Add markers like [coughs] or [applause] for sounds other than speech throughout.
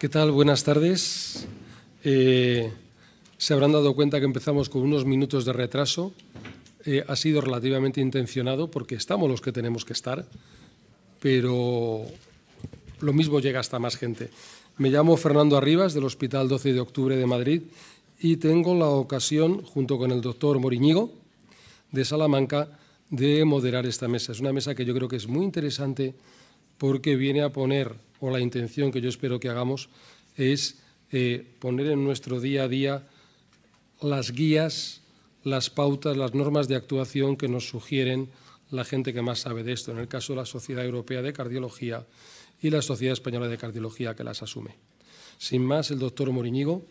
¿Qué tal? Buenas tardes. Eh, se habrán dado cuenta que empezamos con unos minutos de retraso. Eh, ha sido relativamente intencionado porque estamos los que tenemos que estar, pero lo mismo llega hasta más gente. Me llamo Fernando Arribas, del Hospital 12 de Octubre de Madrid, y tengo la ocasión, junto con el doctor Moriñigo, de Salamanca, de moderar esta mesa. Es una mesa que yo creo que es muy interesante porque viene a poner, o la intención que yo espero que hagamos, es eh, poner en nuestro día a día las guías, las pautas, las normas de actuación que nos sugieren la gente que más sabe de esto, en el caso de la Sociedad Europea de Cardiología y la Sociedad Española de Cardiología que las asume. Sin más, el doctor Moriñigo.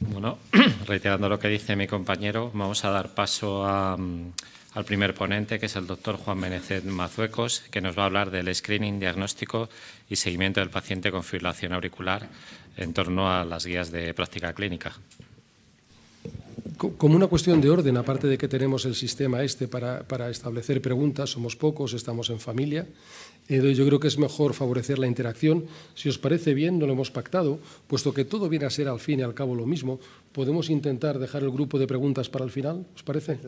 Bueno, [clears throat] reiterando lo que dice mi compañero, vamos a dar paso a, mm, al primer ponente, que es el doctor Juan Benecet Mazuecos, que nos va a hablar del screening, diagnóstico y seguimiento del paciente con fibrilación auricular en torno a las guías de práctica clínica. Como una cuestión de orden, aparte de que tenemos el sistema este para, establecer preguntas, somos pocos, estamos en familia, eh, yo creo que es mejor favorecer la interacción. Si os parece bien, no lo hemos pactado, puesto que todo viene a ser al fin y al cabo lo mismo, podemos intentar dejar el grupo de preguntas para el final, ¿os parece?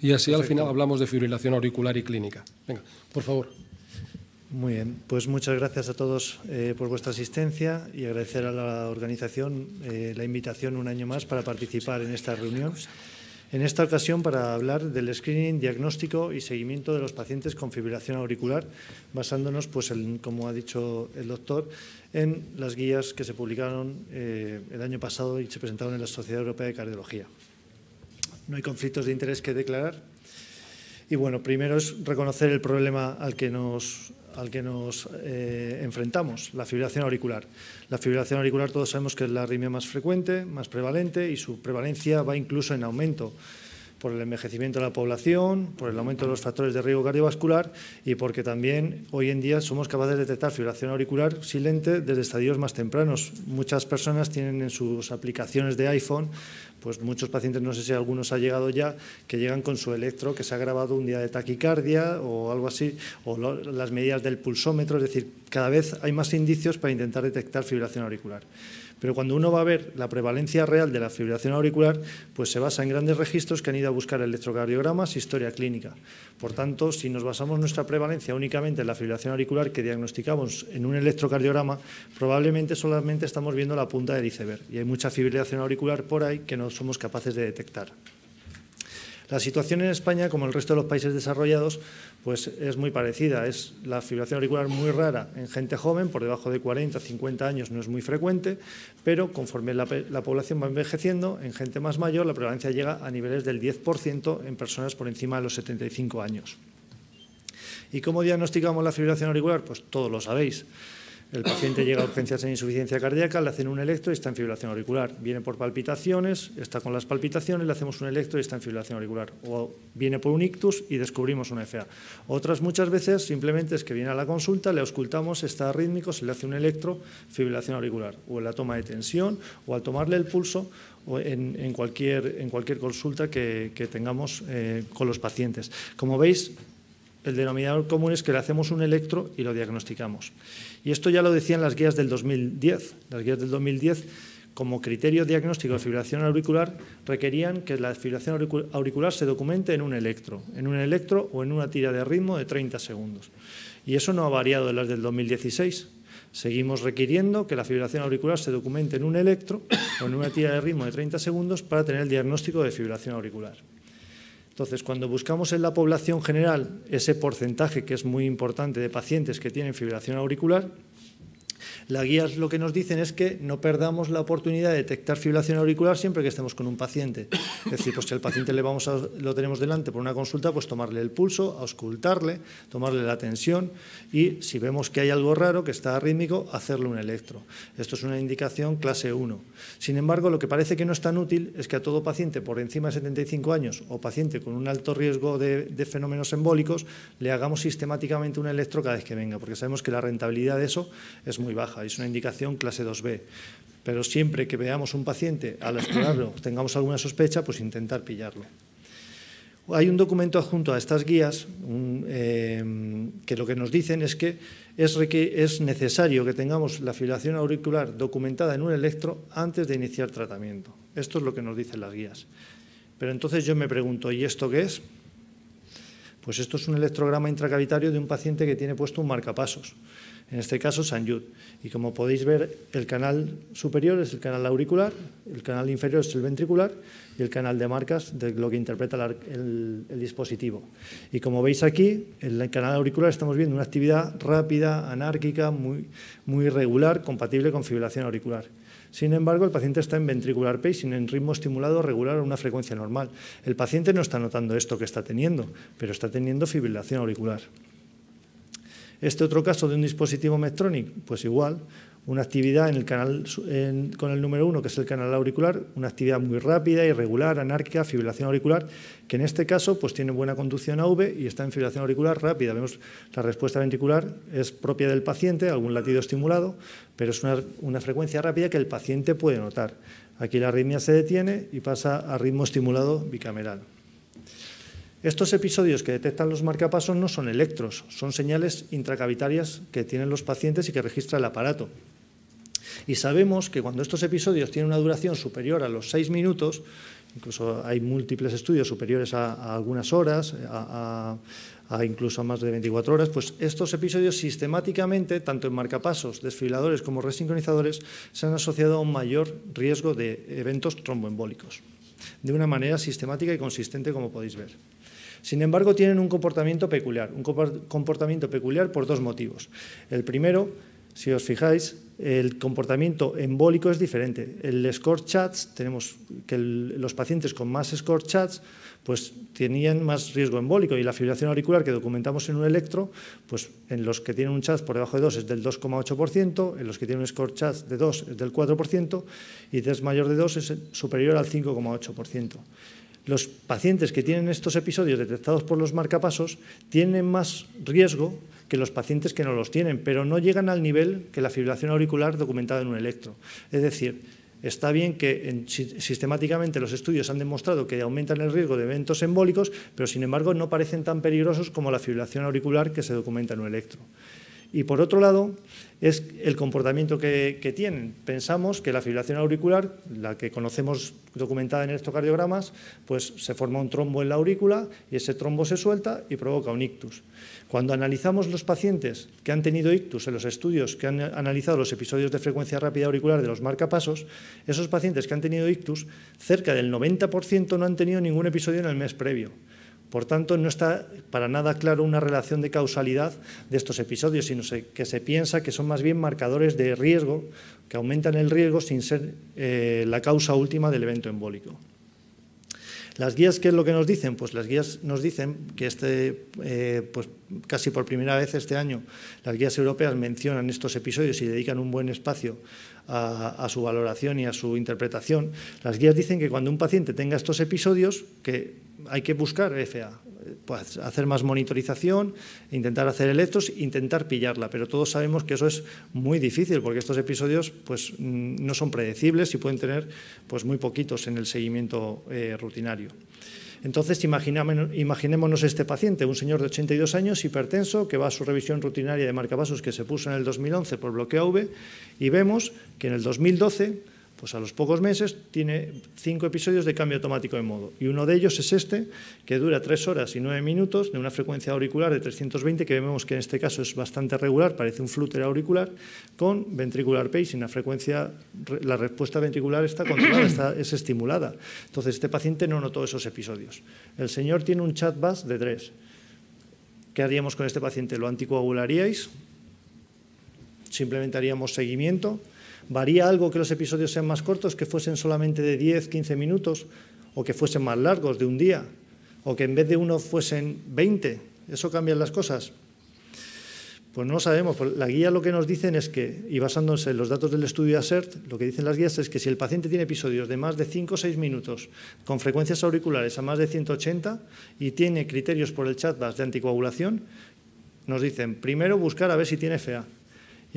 y así al final hablamos de fibrilación auricular y clínica. Venga, por favor. Muy bien, pues muchas gracias a todos eh, por vuestra asistencia y agradecer a la organización eh, la invitación un año más para participar en esta reunión. En esta ocasión para hablar del screening, diagnóstico y seguimiento de los pacientes con fibrilación auricular, basándonos, pues, en, como ha dicho el doctor, en las guías que se publicaron eh, el año pasado y se presentaron en la Sociedad Europea de Cardiología no hay conflictos de interés que declarar. Y bueno, primero es reconocer el problema al que nos, al que nos eh, enfrentamos, la fibrilación auricular. La fibrilación auricular todos sabemos que es la arritmia más frecuente, más prevalente y su prevalencia va incluso en aumento por el envejecimiento de la población, por el aumento de los factores de riesgo cardiovascular y porque también hoy en día somos capaces de detectar fibrilación auricular silente desde estadios más tempranos. Muchas personas tienen en sus aplicaciones de iPhone, pues muchos pacientes, no sé si algunos ha llegado ya, que llegan con su electro que se ha grabado un día de taquicardia o algo así, o las medidas del pulsómetro, es decir, cada vez hay más indicios para intentar detectar fibrilación auricular. Pero cuando uno va a ver la prevalencia real de la fibrilación auricular, pues se basa en grandes registros que han ido a buscar electrocardiogramas, e historia clínica. Por tanto, si nos basamos nuestra prevalencia únicamente en la fibrilación auricular que diagnosticamos en un electrocardiograma, probablemente solamente estamos viendo la punta del iceberg y hay mucha fibrilación auricular por ahí que no somos capaces de detectar. La situación en España, como en el resto de los países desarrollados, pues es muy parecida. Es la fibrilación auricular muy rara en gente joven, por debajo de 40, 50 años no es muy frecuente, pero conforme la, población va envejeciendo, en gente más mayor la prevalencia llega a niveles del 10% en personas por encima de los 75 años. ¿Y cómo diagnosticamos la fibrilación auricular? Pues todos lo sabéis. El paciente llega a urgencias en insuficiencia cardíaca, le hacen un electro y está en fibrilación auricular. Viene por palpitaciones, está con las palpitaciones, le hacemos un electro y está en fibrilación auricular. O viene por un ictus y descubrimos una FA. Otras muchas veces simplemente es que viene a la consulta, le auscultamos, está rítmico, se le hace un electro, fibrilación auricular. O en la toma de tensión, o al tomarle el pulso, o en, cualquier, consulta que, tengamos eh, con los pacientes. Como veis, el denominador común es que le hacemos un electro y lo diagnosticamos. Y esto ya lo decían las guías del 2010. Las guías del 2010, como criterio diagnóstico de fibrilación auricular, requerían que la fibrilación auricular se documente en un electro, en un electro o en una tira de ritmo de 30 segundos. Y eso no ha variado de las del 2016. Seguimos requiriendo que la fibrilación auricular se documente en un electro o en una tira de ritmo de 30 segundos para tener el diagnóstico de fibrilación auricular. Entonces, cuando buscamos en la población general ese porcentaje que es muy importante de pacientes que tienen fibrilación auricular, la guías lo que nos dicen es que no perdamos la oportunidad de detectar fibrilación auricular siempre que estemos con un paciente. Es decir, pues si al paciente le vamos lo tenemos delante por una consulta, pues tomarle el pulso, auscultarle, tomarle la tensión y si vemos que hay algo raro, que está arrítmico, hacerle un electro. Esto es una indicación clase 1. Sin embargo, lo que parece que no es tan útil es que a todo paciente por encima de 75 años o paciente con un alto riesgo de fenómenos embólicos le hagamos sistemáticamente un electro cada vez que venga, porque sabemos que la rentabilidad de eso es muy baja es una indicación clase 2B. Pero siempre que veamos un paciente, al explorarlo, tengamos alguna sospecha, pues intentar pillarlo. Hay un documento adjunto a estas guías eh, que lo que nos dicen es que es, necesario que tengamos la filación auricular documentada en un electro antes de iniciar tratamiento. Esto es lo que nos dicen las guías. Pero entonces yo me pregunto, ¿y esto qué es? Pues esto es un electrograma intracavitario de un paciente que tiene puesto un marcapasos en este caso San Yud. Y como podéis ver, el canal superior es el canal auricular, el canal inferior es el ventricular y el canal de marcas de lo que interpreta el, dispositivo. Y como veis aquí, en el canal auricular estamos viendo una actividad rápida, anárquica, muy, regular, irregular, compatible con fibrilación auricular. Sin embargo, el paciente está en ventricular pacing, en ritmo estimulado regular a una frecuencia normal. El paciente no está notando esto que está teniendo, pero está teniendo fibrilación auricular. Este otro caso de un dispositivo Medtronic, pues igual, una actividad en el canal, con el número uno, que es el canal auricular, una actividad muy rápida, irregular, anárquica, fibrilación auricular, que en este caso pues, tiene buena conducción AV y está en fibrilación auricular rápida. Vemos la respuesta ventricular es propia del paciente, algún latido estimulado, pero es una, una frecuencia rápida que el paciente puede notar. Aquí la arritmia se detiene y pasa a ritmo estimulado bicameral. Estos episodios que detectan los marcapasos no son electros, son señales intracavitarias que tienen los pacientes y que registra el aparato. Y sabemos que cuando estos episodios tienen una duración superior a los seis minutos, incluso hay múltiples estudios superiores a, algunas horas, a, incluso a más de 24 horas, pues estos episodios sistemáticamente, tanto en marcapasos, desfiladores como resincronizadores, se han asociado a un mayor riesgo de eventos tromboembólicos, de una manera sistemática y consistente como podéis ver. Sin embargo, tienen un comportamiento peculiar, un comportamiento peculiar por dos motivos. El primero, si os fijáis, el comportamiento embólico es diferente. El score chats, tenemos que los pacientes con más score chats pues tenían más riesgo embólico y la fibrilación auricular que documentamos en un electro, pues en los que tienen un chat por debajo de 2 es del 2,8%, en los que tienen un score CHATS de 2 es del 4% y es mayor de 2 es superior al 5,8% los pacientes que tienen estos episodios detectados por los marcapasos tienen más riesgo que los pacientes que no los tienen, pero no llegan al nivel que la fibrilación auricular documentada en un electro. Es decir, Está bien que sistemáticamente los estudios han demostrado que aumentan el riesgo de eventos embólicos, pero sin embargo no parecen tan peligrosos como la fibrilación auricular que se documenta en un electro. Y por otro lado, es el comportamiento que, tienen. Pensamos que la fibrilación auricular, la que conocemos documentada en electrocardiogramas, pues se forma un trombo en la aurícula y ese trombo se suelta y provoca un ictus. Cuando analizamos los pacientes que han tenido ictus en los estudios que han analizado los episodios de frecuencia rápida auricular de los marcapasos, esos pacientes que han tenido ictus, cerca del 90% no han tenido ningún episodio en el mes previo. Por tanto, no está para nada claro una relación de causalidad de estos episodios, sino que se piensa que son más bien marcadores de riesgo, que aumentan el riesgo sin ser eh, la causa última del evento embólico. ¿Las guías qué es lo que nos dicen? Pues las guías nos dicen que este, eh, pues casi por primera vez este año, las guías europeas mencionan estos episodios y dedican un buen espacio a, su valoración y a su interpretación. Las guías dicen que cuando un paciente tenga estos episodios, que hay que buscar FA, pues, hacer más monitorización, intentar hacer electros, intentar pillarla, pero todos sabemos que eso es muy difícil porque estos episodios pues, mm, no son predecibles y pueden tener pues, muy poquitos en el seguimiento eh, rutinario. Entonces, imaginémonos este paciente, un señor de 82 años, hipertenso, que va a su revisión rutinaria de marcavasos que se puso en el 2011 por bloqueo V, y vemos que en el 2012 pues a los pocos meses tiene cinco episodios de cambio automático de modo. Y uno de ellos es este, que dura tres horas y nueve minutos, de una frecuencia auricular de 320, que vemos que en este caso es bastante regular, parece un flúter auricular, con ventricular pacing. La frecuencia, la respuesta ventricular está controlada, es estimulada. Entonces, este paciente no notó esos episodios. El señor tiene un chat de tres. ¿Qué haríamos con este paciente? ¿Lo anticoagularíais? ¿Simplemente haríamos seguimiento? ¿Varía algo que los episodios sean más cortos, que fuesen solamente de 10, 15 minutos, o que fuesen más largos, de un día, o que en vez de uno fuesen 20? ¿Eso cambian las cosas? Pues no sabemos. La guía lo que nos dicen es que, y basándose en los datos del estudio ASERT, lo que dicen las guías es que si el paciente tiene episodios de más de 5 o 6 minutos, con frecuencias auriculares a más de 180 y tiene criterios por el chatbas de anticoagulación, nos dicen primero buscar a ver si tiene FEA.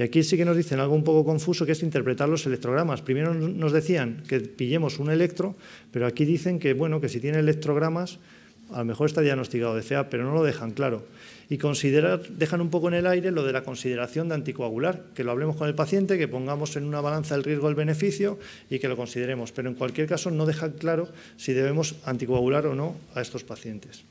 Y aquí sí que nos dicen algo un poco confuso, que es interpretar los electrogramas. Primero nos decían que pillemos un electro, pero aquí dicen que, bueno, que si tiene electrogramas, a lo mejor está diagnosticado de FA, pero no lo dejan claro. Y considerar, dejan un poco en el aire lo de la consideración de anticoagular, que lo hablemos con el paciente, que pongamos en una balanza el riesgo el beneficio y que lo consideremos. Pero en cualquier caso no dejan claro si debemos anticoagular o no a estos pacientes.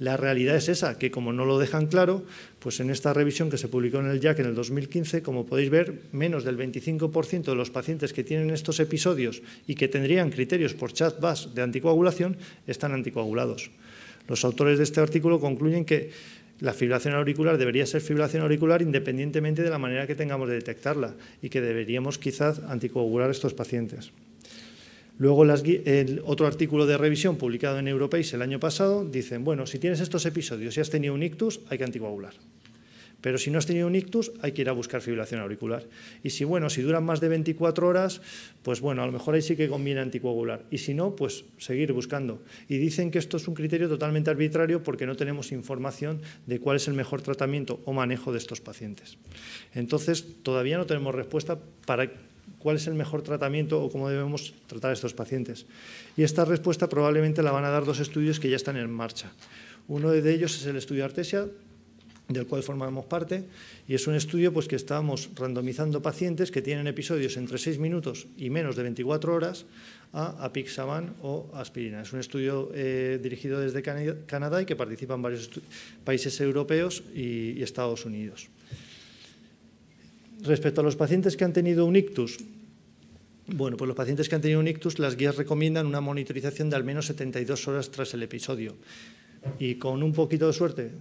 La realidad es esa, que como no lo dejan claro, pues en esta revisión que se publicó en el JAC en el 2015, como podéis ver, menos del 25% de los pacientes que tienen estos episodios y que tendrían criterios por chat de anticoagulación están anticoagulados. Los autores de este artículo concluyen que la fibrilación auricular debería ser fibrilación auricular independientemente de la manera que tengamos de detectarla y que deberíamos quizás anticoagular a estos pacientes. Luego, el otro artículo de revisión publicado en Europeis el año pasado dicen, bueno, si tienes estos episodios y has tenido un ictus, hay que anticoagular. Pero si no has tenido un ictus, hay que ir a buscar fibrilación auricular. Y si, bueno, si duran más de 24 horas, pues bueno, a lo mejor ahí sí que conviene anticoagular. Y si no, pues seguir buscando. Y dicen que esto es un criterio totalmente arbitrario porque no tenemos información de cuál es el mejor tratamiento o manejo de estos pacientes. Entonces, todavía no tenemos respuesta para cuál es el mejor tratamiento o cómo debemos tratar a estos pacientes. Y esta respuesta probablemente la van a dar dos estudios que ya están en marcha. Uno de ellos es el estudio Artesia, del cual formamos parte, y es un estudio pues, que estamos randomizando pacientes que tienen episodios entre 6 minutos y menos de 24 horas a apixaban o aspirina. Es un estudio eh, dirigido desde Canadá y que participan varios países europeos y Estados Unidos. Respecto a los pacientes que han tenido un ictus, bueno, pues los pacientes que han tenido un ictus, las guías recomiendan una monitorización de al menos 72 horas tras el episodio. Y con un poquito de suerte,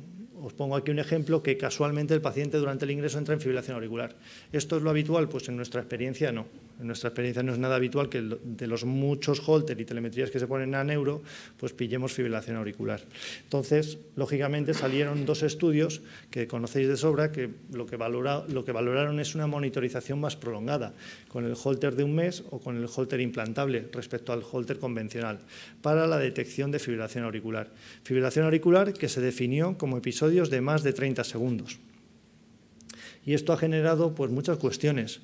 os pongo aquí un ejemplo que casualmente el paciente durante el ingreso entra en fibrilación auricular. ¿Esto es lo habitual? Pues en nuestra experiencia no. En nuestra experiencia no es nada habitual que de los muchos holter y telemetrías que se ponen a neuro, pues pillemos fibrilación auricular. Entonces, lógicamente salieron dos estudios que conocéis de sobra que lo que, valora, lo que valoraron es una monitorización más prolongada con el holter de un mes o con el holter implantable respecto al holter convencional para la detección de fibrilación auricular. Fibrilación auricular que se definió como episodio de más de 30 segundos. Y esto ha generado pues, muchas cuestiones.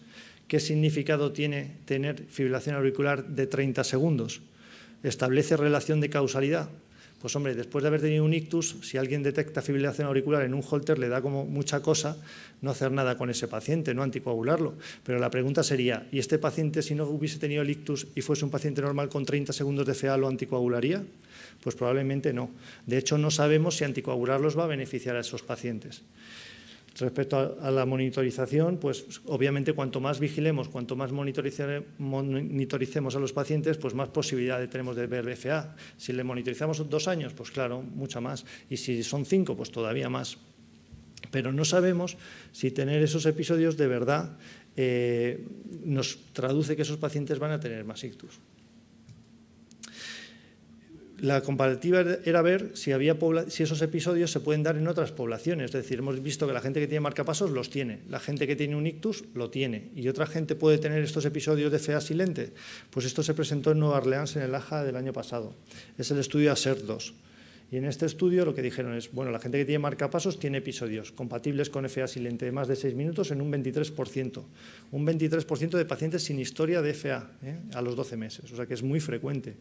¿Qué significado tiene tener fibrilación auricular de 30 segundos? ¿Establece relación de causalidad? Pues hombre, después de haber tenido un ictus, si alguien detecta fibrilación auricular en un holter, le da como mucha cosa no hacer nada con ese paciente, no anticoagularlo. Pero la pregunta sería, ¿y este paciente si no hubiese tenido el ictus y fuese un paciente normal con 30 segundos de FEA lo anticoagularía? Pues probablemente no. De hecho, no sabemos si anticoagularlos va a beneficiar a esos pacientes. Respecto a, la monitorización, pues obviamente cuanto más vigilemos, cuanto más monitoricemos a los pacientes, pues más posibilidad tenemos de ver BFA. Si le monitorizamos dos años, pues claro, mucha más. Y si son cinco, pues todavía más. Pero no sabemos si tener esos episodios de verdad eh, nos traduce que esos pacientes van a tener más ictus. La comparativa era ver si, esos episodios se pueden dar en otras poblaciones. Es decir, hemos visto que la gente que tiene marcapasos los tiene, la gente que tiene un ictus lo tiene, y otra gente puede tener estos episodios de fea silente. Pues esto se presentó en Nueva Orleans en el AJA del año pasado. Es el estudio ASER 2. Y en este estudio lo que dijeron es, bueno, la gente que tiene marcapasos tiene episodios compatibles con FA silente de más de seis minutos en un 23%, un 23% de pacientes sin historia de FA ¿eh? a los 12 meses, o sea que es muy frecuente.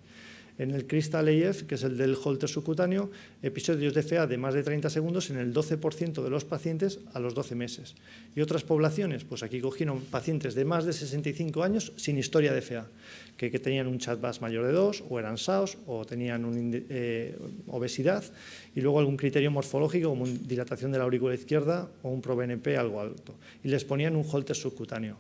En el cristal AF, que es el del holter subcutáneo, episodios de FA de más de 30 segundos en el 12% de los pacientes a los 12 meses. Y otras poblaciones, pues aquí cogieron pacientes de más de 65 años sin historia de FA, que, tenían un chatbot mayor de 2, o eran SAOs, o tenían eh, obesidad, y luego algún criterio morfológico como dilatación de la aurícula izquierda o un ProBNP algo alto. Y les ponían un holter subcutáneo.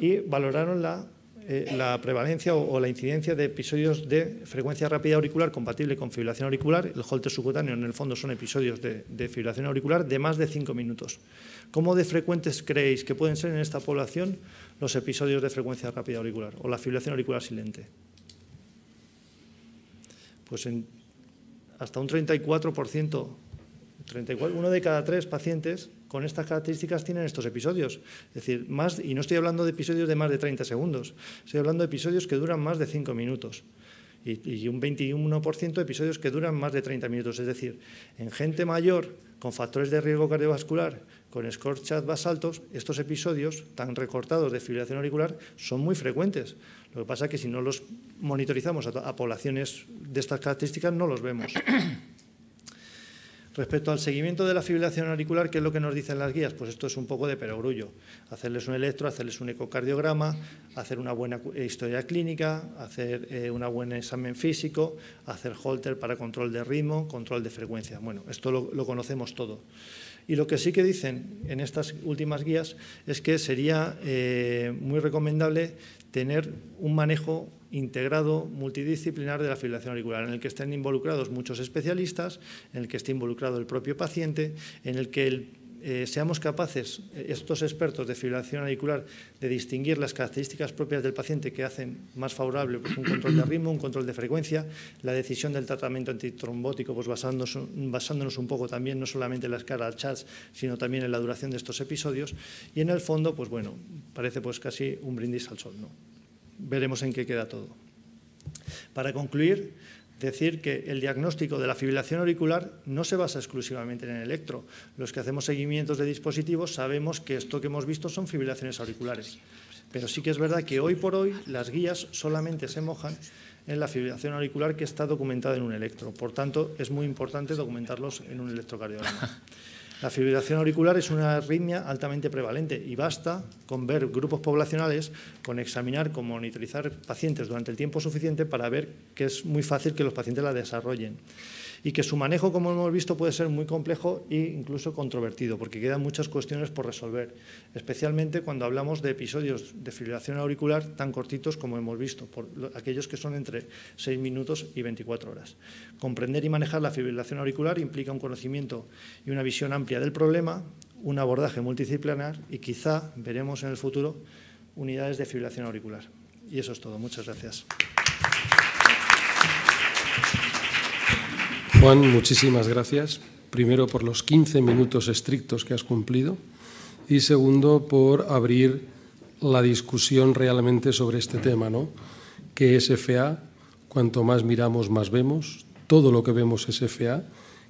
Y valoraron la eh, la prevalencia o, la incidencia de episodios de frecuencia rápida auricular compatible con fibrilación auricular, el holter subcutáneo en el fondo son episodios de, fibrilación auricular de más de 5 minutos. ¿Cómo de frecuentes creéis que pueden ser en esta población los episodios de frecuencia rápida auricular o la fibrilación auricular silente? Pues en hasta un 34 uno de cada tres pacientes con estas características tienen estos episodios. Es decir, más, y no estoy hablando de episodios de más de 30 segundos, estoy hablando de episodios que duran más de 5 minutos y, un 21% de episodios que duran más de 30 minutos. Es decir, en gente mayor con factores de riesgo cardiovascular, con scorchat más altos, estos episodios tan recortados de fibrilación auricular son muy frecuentes. Lo que pasa es que si no los monitorizamos a poblaciones de estas características no los vemos. [coughs] Respecto al seguimiento de la fibrilación auricular, ¿qué es lo que nos dicen las guías? Pues esto es un poco de perogrullo. Hacerles un electro, hacerles un ecocardiograma, hacer una buena eh, historia clínica, hacer eh, un buen examen físico, hacer holter para control de ritmo, control de frecuencia. Bueno, esto lo conocemos todo. Y lo que sí que dicen en estas últimas guías es que sería eh, muy recomendable tener un manejo integrado, multidisciplinar de la fibrilación auricular, en el que estén involucrados muchos especialistas, en el que esté involucrado el propio paciente, en el que el eh, seamos capaces, eh, estos expertos de fibrilación auricular, de distinguir las características propias del paciente que hacen más favorable pues, un control de ritmo, un control de frecuencia, la decisión del tratamiento antitrombótico, pues basándonos, un poco también no solamente en las al chats, sino también en la duración de estos episodios. Y en el fondo, pues bueno, parece pues casi un brindis al sol, ¿no? Veremos en qué queda todo. Para concluir, decir que el diagnóstico de la fibrilación auricular no se basa exclusivamente en el electro. Los que hacemos seguimientos de dispositivos sabemos que esto que hemos visto son fibrilaciones auriculares. Pero sí que es verdad que hoy por hoy las guías solamente se mojan en la fibrilación auricular que está documentada en un electro. Por tanto, es muy importante documentarlos en un electrocardiograma. La fibrilación auricular es una arritmia altamente prevalente y basta con ver grupos poblacionales, con examinar, con monitorizar pacientes durante el tiempo suficiente para ver que es muy fácil que los pacientes la desarrollen y que su manejo, como hemos visto, puede ser muy complejo e incluso controvertido, porque quedan muchas cuestiones por resolver, especialmente cuando hablamos de episodios de fibrilación auricular tan cortitos como hemos visto, por aquellos que son entre 6 minutos y 24 horas. Comprender y manejar la fibrilación auricular implica un conocimiento y una visión amplia del problema, un abordaje multidisciplinar y quizá veremos en el futuro unidades de fibrilación auricular. Y eso es todo. Muchas gracias. Juan, muchísimas gracias. Primero por los 15 minutos estrictos que has cumplido y segundo por abrir la discusión realmente sobre este tema, ¿no? ¿Qué es FA? Cuanto más miramos, más vemos. Todo lo que vemos es FA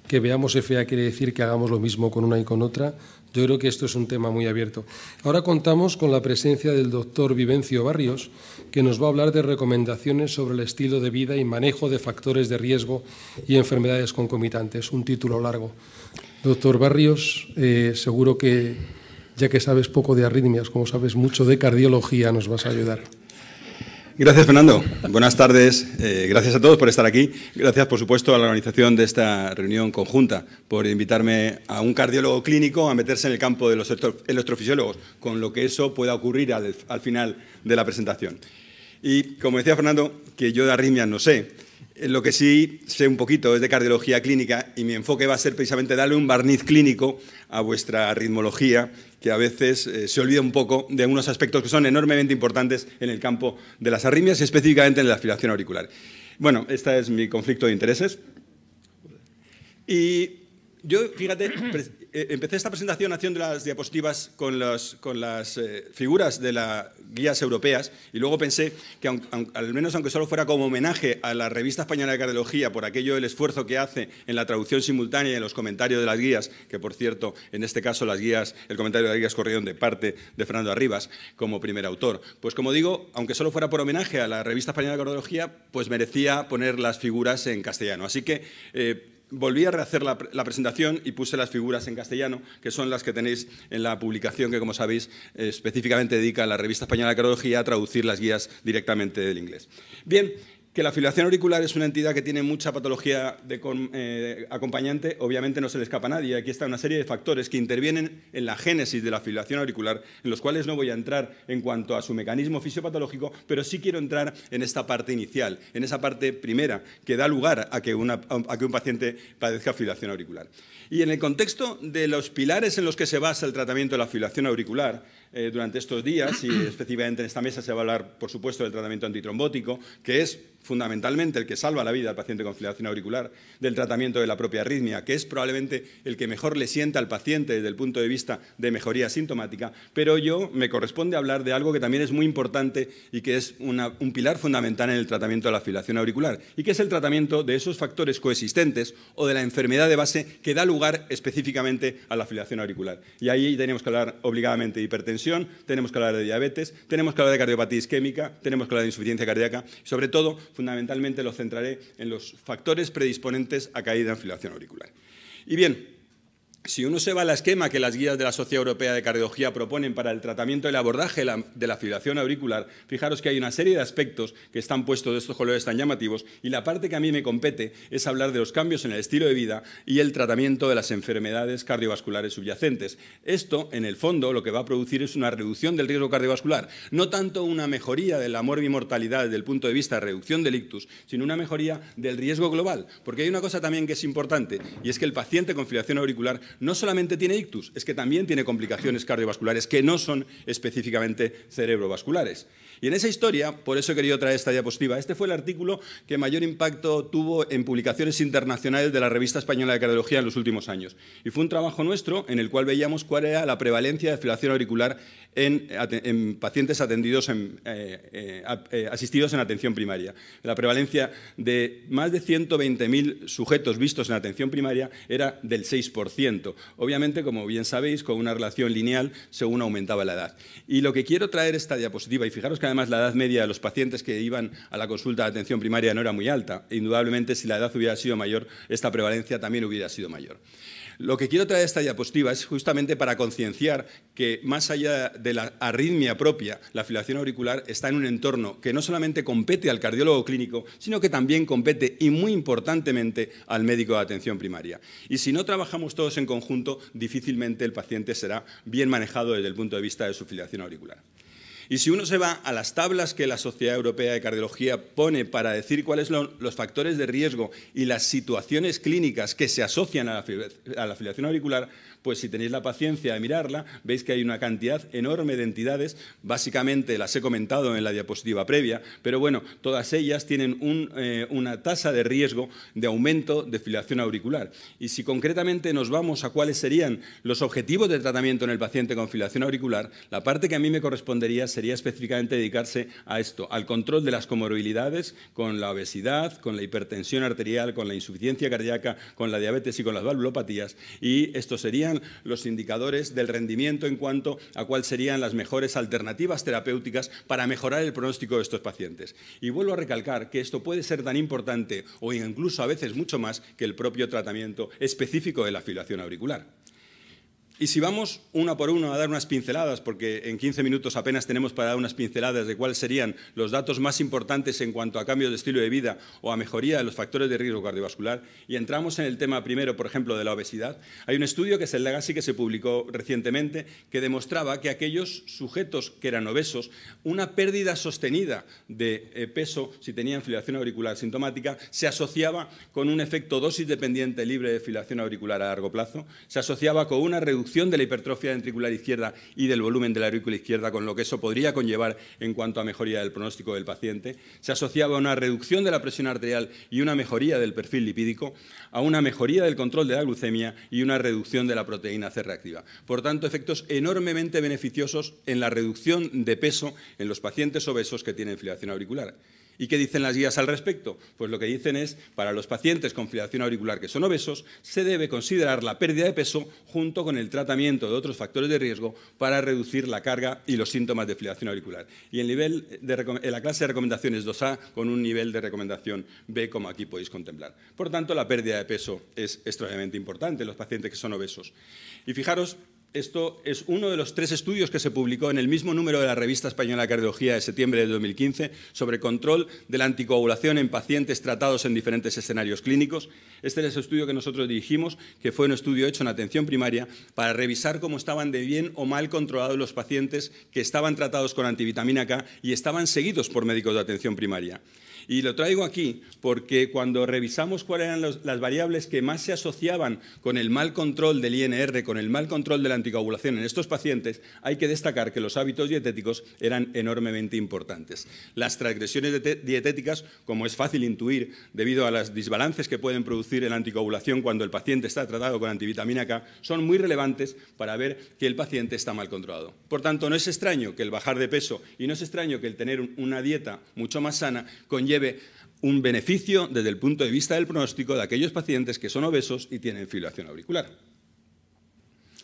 que veamos FA quiere decir que hagamos lo mismo con una y con otra. Yo creo que esto es un tema muy abierto. Ahora contamos con la presencia del doctor Vivencio Barrios, que nos va a hablar de recomendaciones sobre el estilo de vida y manejo de factores de riesgo y enfermedades concomitantes. Un título largo. Doctor Barrios, eh, seguro que ya que sabes poco de arritmias, como sabes mucho de cardiología, nos vas a ayudar. Gracias, Fernando. Buenas tardes. Eh, gracias a todos por estar aquí. Gracias, por supuesto, a la organización de esta reunión conjunta por invitarme a un cardiólogo clínico a meterse en el campo de los electrofisiólogos, con lo que eso pueda ocurrir al, al final de la presentación. Y como decía Fernando, que yo de arritmias no sé, eh, lo que sí sé un poquito es de cardiología clínica y mi enfoque va a ser precisamente darle un barniz clínico a vuestra ritmología, que a veces eh, se olvida un poco de unos aspectos que son enormemente importantes en el campo de las arritmias y específicamente en la aspiración auricular. Bueno, este es mi conflicto de intereses. Y yo, fíjate, [clears throat] eh, empecé esta presentación haciendo las diapositivas con, las figuras de la guías europeas, y luego pensé que al menos aunque solo fuera como homenaje a la revista española de cardiología por aquello el esfuerzo que hace en la traducción simultánea y en los comentarios de las guías, que por cierto, en este caso las guías, el comentario de las guías corrieron de parte de Fernando Arribas como primer autor. Pues como digo, aunque solo fuera por homenaje a la revista española de cardiología, pues merecía poner las figuras en castellano. Así que... Eh, volví a rehacer la, presentación y puse las figuras en castellano, que son las que tenéis en la publicación que, como sabéis, específicamente dedica a la revista española de arqueología a traducir las guías directamente del inglés. Bien, que la fibrilación auricular es una entidad que tiene mucha patología eh, acompañante, obviamente no se le escapa a nadie. Aquí está una serie de factores que intervienen en la génesis de la fibrilación auricular, en los cuales no voy a entrar en cuanto a su mecanismo fisiopatológico, pero sí quiero entrar en esta parte inicial, en esa parte primera, que da lugar a que, un paciente padezca fibrilación auricular. Y en el contexto de los pilares en los que se basa el tratamiento de la fibrilación auricular, eh, durante estos días y [coughs] específicamente en esta mesa se va a hablar, por supuesto, del tratamiento antitrombótico, que es fundamentalmente el que salva la vida al paciente con fibrilación auricular, del tratamiento de la propia arritmia, que es probablemente el que mejor le sienta al paciente desde el punto de vista de mejoría sintomática, pero yo me corresponde hablar de algo que también es muy importante y que es una, un pilar fundamental en el tratamiento de la fibrilación auricular, y que es el tratamiento de esos factores coexistentes o de la enfermedad de base que da lugar específicamente a la fibrilación auricular. Y ahí tenemos que hablar obligadamente de hipertensión tenemos que hablar de diabetes, tenemos que hablar de cardiopatía isquémica, tenemos que hablar de insuficiencia cardíaca. Y sobre todo, fundamentalmente, lo centraré en los factores predisponentes a caída en filación auricular. Y bien, si uno se va al esquema que las guías de la Sociedad Europea de Cardiología proponen para el tratamiento y el abordaje de la fibrilación auricular, fijaros que hay una serie de aspectos que están puestos de estos colores tan llamativos y la parte que a mí me compete es hablar de los cambios en el estilo de vida y el tratamiento de las enfermedades cardiovasculares subyacentes. Esto, en el fondo, lo que va a producir es una reducción del riesgo cardiovascular, no tanto una mejoría de la morbimortalidad desde el punto de vista de reducción del ictus, sino una mejoría del riesgo global, porque hay una cosa también que es importante y es que el paciente con fibrilación auricular no solamente tiene ictus, es que también tiene complicaciones cardiovasculares que no son específicamente cerebrovasculares. Y en esa historia, por eso he querido traer esta diapositiva, este fue el artículo que mayor impacto tuvo en publicaciones internacionales de la revista española de cardiología en los últimos años. Y fue un trabajo nuestro en el cual veíamos cuál era la prevalencia de fibrilación auricular en, pacientes atendidos eh, eh, eh, asistidos en atención primaria. La prevalencia de más de 120.000 sujetos vistos en atención primaria era del 6%. Obviamente, como bien sabéis, con una relación lineal según aumentaba la edad. Y lo que quiero traer esta diapositiva, y fijaros que además la edad media de los pacientes que iban a la consulta de atención primaria no era muy alta. Indudablemente, si la edad hubiera sido mayor, esta prevalencia también hubiera sido mayor. Lo que quiero traer esta diapositiva es justamente para concienciar que más allá de la arritmia propia, la filación auricular está en un entorno que no solamente compete al cardiólogo clínico, sino que también compete y muy importantemente al médico de atención primaria. Y si no trabajamos todos en conjunto, difícilmente el paciente será bien manejado desde el punto de vista de su filiación auricular. Y si uno se va a las tablas que la Sociedad Europea de Cardiología pone para decir cuáles son los factores de riesgo y las situaciones clínicas que se asocian a la, filiación auricular, pues si tenéis la paciencia de mirarla, veis que hay una cantidad enorme de entidades, básicamente las he comentado en la diapositiva previa, pero bueno, todas ellas tienen eh, una tasa de riesgo de aumento de filiación auricular. Y si concretamente nos vamos a cuáles serían los objetivos de tratamiento en el paciente con filiación auricular, la parte que a mí me correspondería sería específicamente dedicarse a esto, al control de las comorbilidades con la obesidad, con la hipertensión arterial, con la insuficiencia cardíaca, con la diabetes y con las valvulopatías. Y estos serían los indicadores del rendimiento en cuanto a cuáles serían las mejores alternativas terapéuticas para mejorar el pronóstico de estos pacientes. Y vuelvo a recalcar que esto puede ser tan importante o incluso a veces mucho más que el propio tratamiento específico de la filación auricular. Y si vamos una por una a dar unas pinceladas, porque en 15 minutos apenas tenemos para dar unas pinceladas de cuáles serían los datos más importantes en cuanto a cambio de estilo de vida o a mejoría de los factores de riesgo cardiovascular, y entramos en el tema primero, por ejemplo, de la obesidad, hay un estudio que es el Legacy que se publicó recientemente que demostraba que aquellos sujetos que eran obesos, una pérdida sostenida de eh, peso, si tenían filiación auricular sintomática, se asociaba con un efecto dosis dependiente libre de filiación auricular a largo plazo, se asociaba con una reducción de la hipertrofia ventricular izquierda y del volumen de la aurícula izquierda, con lo que eso podría conllevar en cuanto a mejoría del pronóstico del paciente. Se asociaba a una reducción de la presión arterial y una mejoría del perfil lipídico, a una mejoría del control de la glucemia y una reducción de la proteína C reactiva. Por tanto, efectos enormemente beneficiosos en la reducción de peso en los pacientes obesos que tienen fibrilación auricular. ¿Y qué dicen las guías al respecto? Pues lo que dicen es, para los pacientes con filación auricular que son obesos, se debe considerar la pérdida de peso junto con el tratamiento de otros factores de riesgo para reducir la carga y los síntomas de filiación auricular. Y el nivel de, eh, la clase de recomendaciones 2A con un nivel de recomendación B, como aquí podéis contemplar. Por tanto, la pérdida de peso es extremadamente importante en los pacientes que son obesos. Y fijaros esto es uno de los tres estudios que se publicó en el mismo número de la Revista Española de Cardiología de septiembre de 2015 sobre control de la anticoagulación en pacientes tratados en diferentes escenarios clínicos. Este es el estudio que nosotros dirigimos, que fue un estudio hecho en atención primaria para revisar cómo estaban de bien o mal controlados los pacientes que estaban tratados con antivitamina K y estaban seguidos por médicos de atención primaria. Y lo traigo aquí porque cuando revisamos cuáles eran las variables que más se asociaban con el mal control del INR, con el mal control de la anticoagulación en estos pacientes, hay que destacar que los hábitos dietéticos eran enormemente importantes. Las transgresiones dietéticas, como es fácil intuir, debido a las disbalances que pueden producir en la anticoagulación cuando el paciente está tratado con antivitamina K, son muy relevantes para ver que el paciente está mal controlado. Por tanto, no es extraño que el bajar de peso y no es extraño que el tener una dieta mucho más sana conlleve lleve un beneficio desde el punto de vista del pronóstico de aquellos pacientes que son obesos y tienen fibrilación auricular.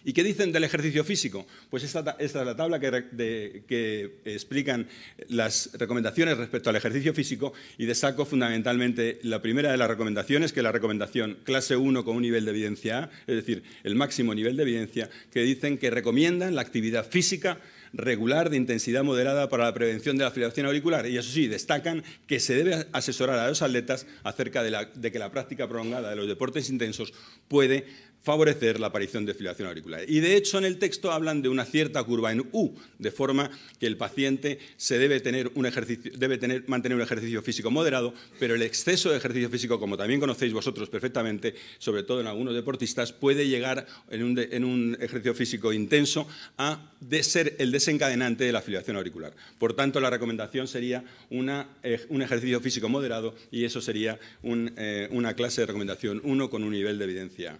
¿Y qué dicen del ejercicio físico? Pues esta, es la tabla que, que, explican las recomendaciones respecto al ejercicio físico y destaco fundamentalmente la primera de las recomendaciones, que es la recomendación clase 1 con un nivel de evidencia A, es decir, el máximo nivel de evidencia, que dicen que recomiendan la actividad física regular de intensidad moderada para la prevención de la afiliación auricular. Y eso sí, destacan que se debe asesorar a los atletas acerca de, de que la práctica prolongada de los deportes intensos puede favorecer la aparición de filiación auricular. Y de hecho en el texto hablan de una cierta curva en U, de forma que el paciente se debe, tener debe mantener un ejercicio físico moderado, pero el exceso de ejercicio físico, como también conocéis vosotros perfectamente, sobre todo en algunos deportistas, puede llegar en un, ejercicio físico intenso a de ser el desencadenante de la filiación auricular. Por tanto, la recomendación sería eh, un ejercicio físico moderado y eso sería eh, una clase de recomendación 1 con un nivel de evidencia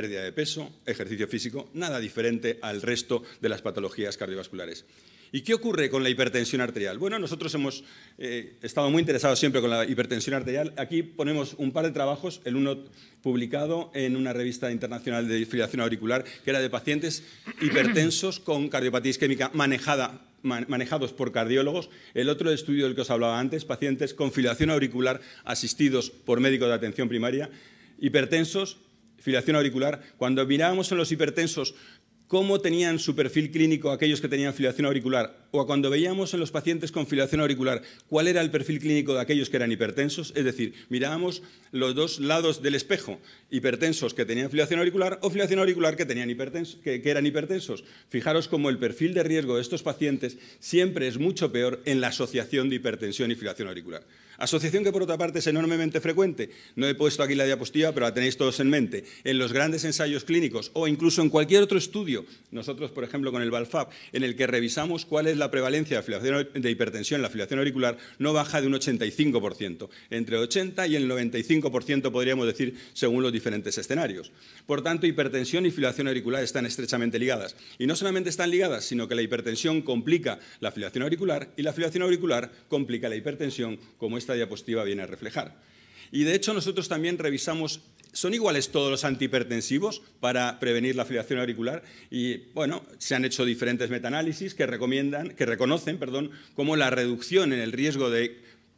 pérdida de peso, ejercicio físico, nada diferente al resto de las patologías cardiovasculares. ¿Y qué ocurre con la hipertensión arterial? Bueno, nosotros hemos eh, estado muy interesados siempre con la hipertensión arterial. Aquí ponemos un par de trabajos, el uno publicado en una revista internacional de filiación auricular, que era de pacientes [clears throat] hipertensos con cardiopatía isquémica manejados por cardiólogos, el otro estudio del que os hablaba antes, pacientes con filiación auricular asistidos por médicos de atención primaria, hipertensos filación auricular, cuando mirábamos en los hipertensos cómo tenían su perfil clínico aquellos que tenían filación auricular o cuando veíamos en los pacientes con filación auricular cuál era el perfil clínico de aquellos que eran hipertensos, es decir, mirábamos los dos lados del espejo, hipertensos que tenían filación auricular o filación auricular que, tenían que, eran hipertensos. Fijaros cómo el perfil de riesgo de estos pacientes siempre es mucho peor en la asociación de hipertensión y filación auricular. Asociación que por otra parte es enormemente frecuente. No he puesto aquí la diapositiva, pero la tenéis todos en mente. En los grandes ensayos clínicos o incluso en cualquier otro estudio, nosotros por ejemplo con el Valfab, en el que revisamos cuál es la prevalencia de, hipertensión, la filiación auricular, no baja de un 85%, entre el 80 y el 95% podríamos decir según los diferentes escenarios. Por tanto, hipertensión y filiación auricular están estrechamente ligadas. Y no solamente están ligadas, sino que la hipertensión complica la filiación auricular y la filiación auricular complica la hipertensión, como esta diapositiva viene a reflejar. Y de hecho nosotros también revisamos ¿Son iguales todos los antihipertensivos para prevenir la fibrilación auricular? Y bueno, se han hecho diferentes metaanálisis que recomiendan, que reconocen, perdón, como la reducción en el riesgo eh,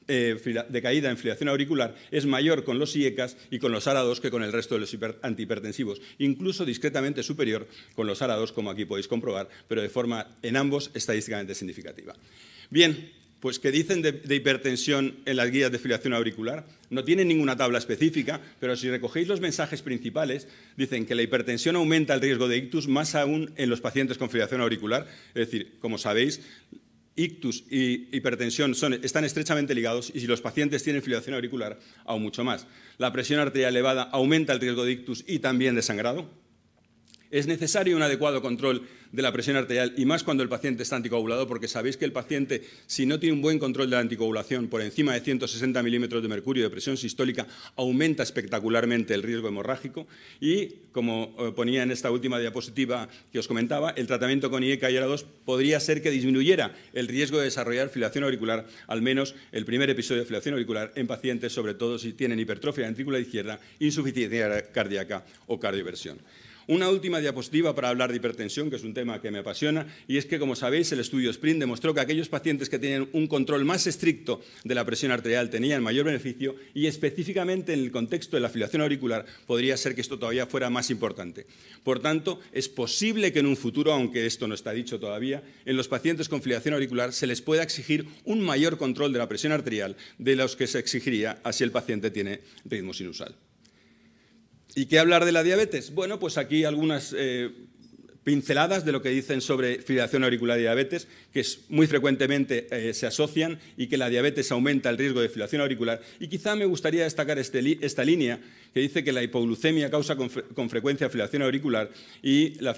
de, caída en filiación auricular es mayor con los IECAS y con los ara que con el resto de los antihipertensivos, incluso discretamente superior con los ara como aquí podéis comprobar, pero de forma en ambos estadísticamente significativa. Bien, pues que dicen de, hipertensión en las guías de filiación auricular. No tienen ninguna tabla específica, pero si recogéis los mensajes principales, dicen que la hipertensión aumenta el riesgo de ictus, más aún en los pacientes con filiación auricular. Es decir, como sabéis, ictus y hipertensión están estrechamente ligados y si los pacientes tienen filiación auricular, aún mucho más. La presión arterial elevada aumenta el riesgo de ictus y también de sangrado. Es necesario un adecuado control de la presión arterial y más cuando el paciente está anticoagulado, porque sabéis que el paciente, si no tiene un buen control de la anticoagulación por encima de 160 milímetros de mercurio de presión sistólica, aumenta espectacularmente el riesgo hemorrágico. Y como eh, ponía en esta última diapositiva que os comentaba, el tratamiento con IECA y ERA2 podría ser que disminuyera el riesgo de desarrollar filación auricular, al menos el primer episodio de filación auricular en pacientes, sobre todo si tienen hipertrofia ventrícula izquierda, insuficiencia cardíaca o cardioversión. Una última diapositiva para hablar de hipertensión, que es un tema que me apasiona, y es que, como sabéis, el estudio Sprint demostró que aquellos pacientes que tienen un control más estricto de la presión arterial tenían mayor beneficio y específicamente en el contexto de la filiación auricular podría ser que esto todavía fuera más importante. Por tanto, es posible que en un futuro, aunque esto no está dicho todavía, en los pacientes con filiación auricular se les pueda exigir un mayor control de la presión arterial de los que se exigiría si el paciente tiene ritmo sinusal. ¿Y qué hablar de la diabetes? Bueno, pues aquí algunas eh, pinceladas de lo que dicen sobre filiación auricular y diabetes, que es, muy frecuentemente eh, se asocian y que la diabetes aumenta el riesgo de filiación auricular. Y quizá me gustaría destacar este esta línea que dice que la hipoglucemia causa con, frecuencia fibrilación auricular y, la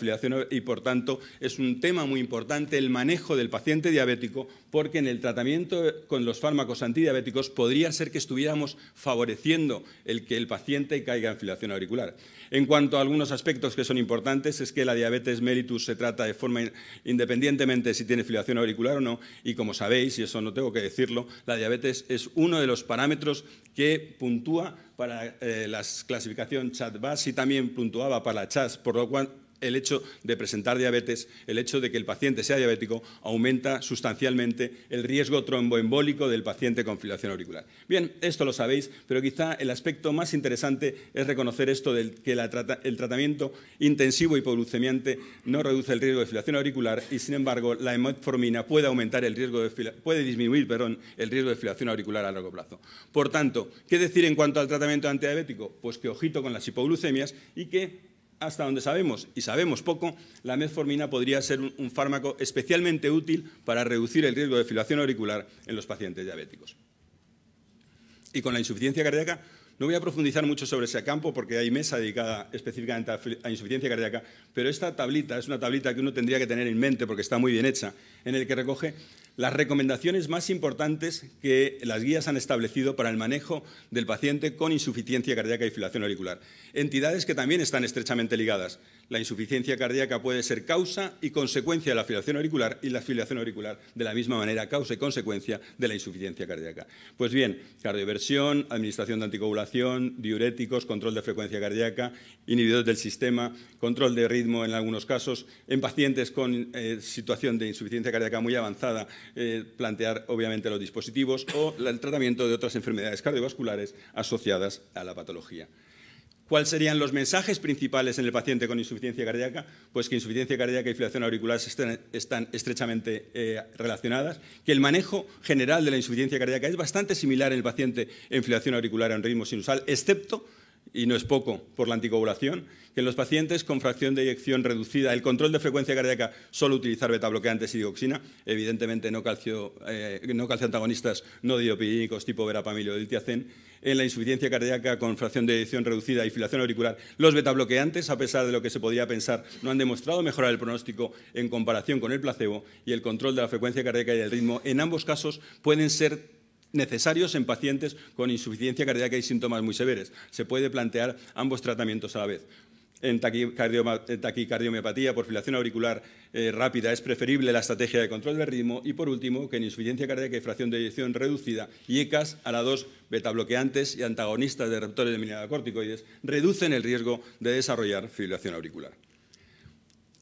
y por tanto es un tema muy importante el manejo del paciente diabético porque en el tratamiento con los fármacos antidiabéticos podría ser que estuviéramos favoreciendo el que el paciente caiga en filiación auricular. En cuanto a algunos aspectos que son importantes, es que la diabetes mellitus se trata de forma independientemente si tiene filiación auricular o no, y como sabéis, y eso no tengo que decirlo, la diabetes es uno de los parámetros que puntúa para eh, la clasificación chat y también puntuaba para la CHAS, por lo cual el hecho de presentar diabetes, el hecho de que el paciente sea diabético, aumenta sustancialmente el riesgo tromboembólico del paciente con filación auricular. Bien, esto lo sabéis, pero quizá el aspecto más interesante es reconocer esto que el tratamiento intensivo hipoglucemiante no reduce el riesgo de filación auricular y, sin embargo, la hemoformina puede, aumentar el riesgo de, puede disminuir perdón, el riesgo de filación auricular a largo plazo. Por tanto, ¿qué decir en cuanto al tratamiento antidiabético? Pues que ojito con las hipoglucemias y que hasta donde sabemos, y sabemos poco, la metformina podría ser un, fármaco especialmente útil para reducir el riesgo de filación auricular en los pacientes diabéticos. Y con la insuficiencia cardíaca no voy a profundizar mucho sobre ese campo porque hay mesa dedicada específicamente a insuficiencia cardíaca, pero esta tablita es una tablita que uno tendría que tener en mente porque está muy bien hecha, en el que recoge las recomendaciones más importantes que las guías han establecido para el manejo del paciente con insuficiencia cardíaca y filación auricular. Entidades que también están estrechamente ligadas. La insuficiencia cardíaca puede ser causa y consecuencia de la afiliación auricular y la afiliación auricular de la misma manera causa y consecuencia de la insuficiencia cardíaca. Pues bien, cardioversión, administración de anticoagulación, diuréticos, control de frecuencia cardíaca, inhibidores del sistema, control de ritmo en algunos casos, en pacientes con eh, situación de insuficiencia cardíaca muy avanzada, eh, plantear obviamente los dispositivos o el tratamiento de otras enfermedades cardiovasculares asociadas a la patología. ¿Cuáles serían los mensajes principales en el paciente con insuficiencia cardíaca? Pues que insuficiencia cardíaca y inflación auricular están estrechamente eh, relacionadas, que el manejo general de la insuficiencia cardíaca es bastante similar en el paciente en inflación auricular en ritmo sinusal, excepto y no es poco por la anticoagulación, que en los pacientes con fracción de eyección reducida, el control de frecuencia cardíaca, solo utilizar beta bloqueantes y dioxina, evidentemente no, calcio, eh, no calcio antagonistas, no tipo verapamil o diltiazem, en la insuficiencia cardíaca con fracción de edición reducida y filación auricular, los betabloqueantes, a pesar de lo que se podía pensar, no han demostrado mejorar el pronóstico en comparación con el placebo y el control de la frecuencia cardíaca y el ritmo, en ambos casos, pueden ser necesarios en pacientes con insuficiencia cardíaca y síntomas muy severos. Se puede plantear ambos tratamientos a la vez en, taquicardiomiopatía por filación auricular eh, rápida es preferible la estrategia de control del ritmo y por último que en insuficiencia cardíaca y fracción de eyección reducida y ECAS a la 2 betabloqueantes y antagonistas de receptores de corticoides reducen el riesgo de desarrollar fibrilación auricular.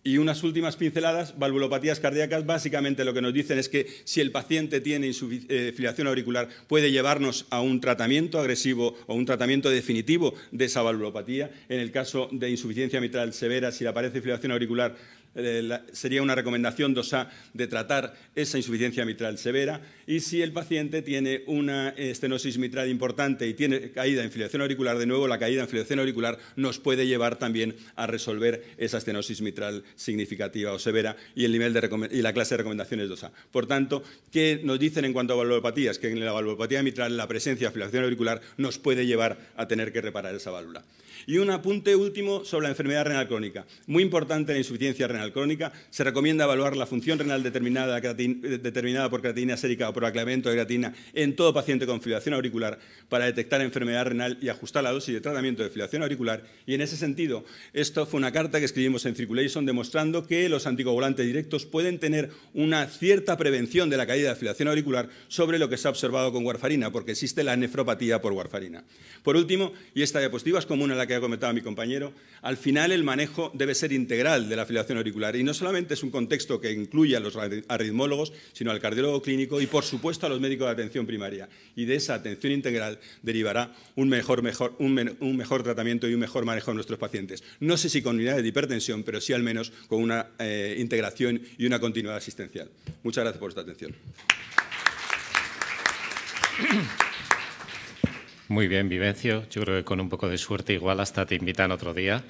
Y unas últimas pinceladas, valvulopatías cardíacas, básicamente lo que nos dicen es que si el paciente tiene eh, filiación auricular puede llevarnos a un tratamiento agresivo o un tratamiento definitivo de esa valvulopatía. En el caso de insuficiencia mitral severa, si le aparece filación auricular, eh, sería una recomendación 2A de tratar esa insuficiencia mitral severa. Y si el paciente tiene una eh, estenosis mitral importante y tiene caída en filiación auricular, de nuevo la caída en filiación auricular nos puede llevar también a resolver esa estenosis mitral significativa o severa y, el nivel la clase de recomendaciones 2A. Por tanto, ¿qué nos dicen en cuanto a valvopatías Que en la valvopatía mitral la presencia de filiación auricular nos puede llevar a tener que reparar esa válvula. Y un apunte último sobre la enfermedad renal crónica. Muy importante la insuficiencia renal crónica, se recomienda evaluar la función renal determinada, eh, por creatina sérica o por aclamento de creatina en todo paciente con filiación auricular para detectar enfermedad renal y ajustar la dosis de tratamiento de filiación auricular. Y en ese sentido, esto fue una carta que escribimos en Circulation demostrando que los anticoagulantes directos pueden tener una cierta prevención de la caída de filiación auricular sobre lo que se ha observado con warfarina, porque existe la nefropatía por warfarina. Por último, y esta diapositiva es común a la que ha comentado mi compañero, al final el manejo debe ser integral de la filiación auricular y no solamente es un contexto que incluye a los aritmólogos, sino al cardiólogo clínico y, por supuesto, a los médicos de atención primaria. Y de esa atención integral derivará un mejor, mejor, un, mejor tratamiento y un mejor manejo de nuestros pacientes. No sé si con unidades de hipertensión, pero sí al menos con una eh, integración y una continuidad asistencial. Muchas gracias por esta atención. Muy bien, Vivencio. Yo creo que con un poco de suerte igual hasta te invitan otro día.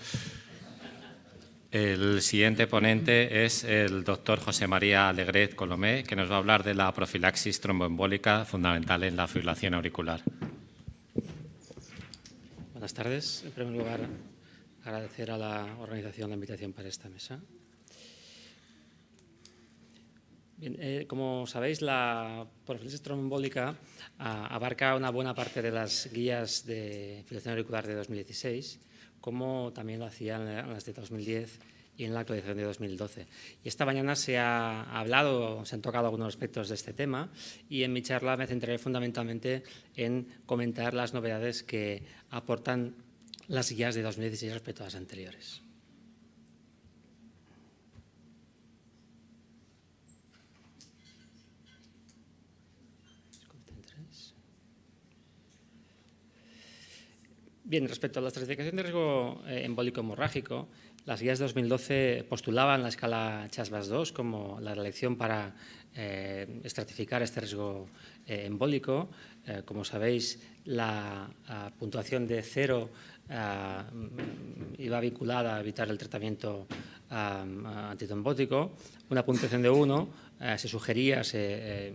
El siguiente ponente es el doctor José María Alegret Colomé, que nos va a hablar de la profilaxis tromboembólica fundamental en la fibrilación auricular. Buenas tardes. En primer lugar, agradecer a la organización la invitación para esta mesa. Eh, como sabéis, la profilaxis tromboembólica ah, abarca una buena parte de las guías de fibrilación auricular de 2016 como también lo hacía en las de 2010 y en la actualización de 2012. Y esta mañana se ha hablado, se han tocado algunos aspectos de este tema y en mi charla me centraré fundamentalmente en comentar las novedades que aportan las guías de 2016 respecto a las anteriores. Bien, respecto a la estratificación de riesgo eh, embólico hemorrágico, las guías de 2012 postulaban la escala CHASBAS-2 como la elección para eh, estratificar este riesgo eh, embólico. como sabéis, la puntuación de cero mm, iba vinculada a evitar el tratamiento antitombótico. Una puntuación de 1 eh, se sugería, se eh,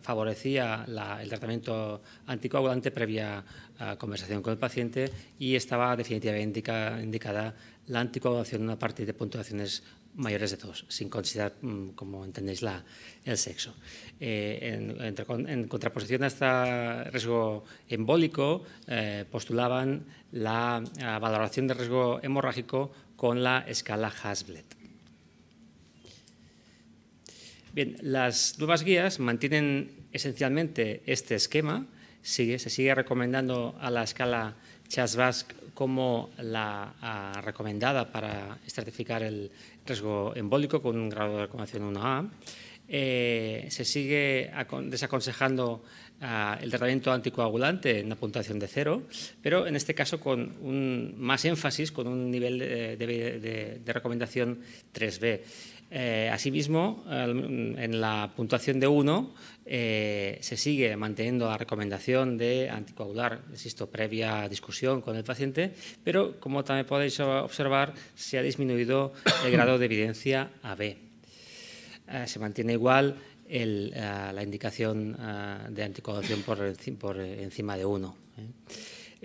favorecía el tratamiento anticoagulante previa a eh, conversación con el paciente y estaba definitivamente indicada la anticoagulación una parte de puntuaciones mayores de dos, sin considerar, mm, como entendéis, la, el sexo. En, contraposición a este riesgo embólico, postulaban la, valoración de riesgo hemorrágico con la escala Hasblet las nuevas guías mantienen esencialmente este esquema. Sigue, se sigue recomendando a la escala CHAS-VASC como la ah, recomendada para estratificar el riesgo embólico con un grado de recomendación 1A. Eh, se sigue desaconsejando ah, el tratamiento anticoagulante en la puntuación de cero, pero en este caso con un, más énfasis, con un nivel de recomendación 3B. Eh, asimismo, en la puntuación de 1 eh, se sigue manteniendo la recomendación de anticoagular, insisto, previa discusión con el paciente, pero como también podéis observar, se ha disminuido el grado de evidencia AB. B. Eh, se mantiene igual la indicación de anticoagulación por, por encima de 1.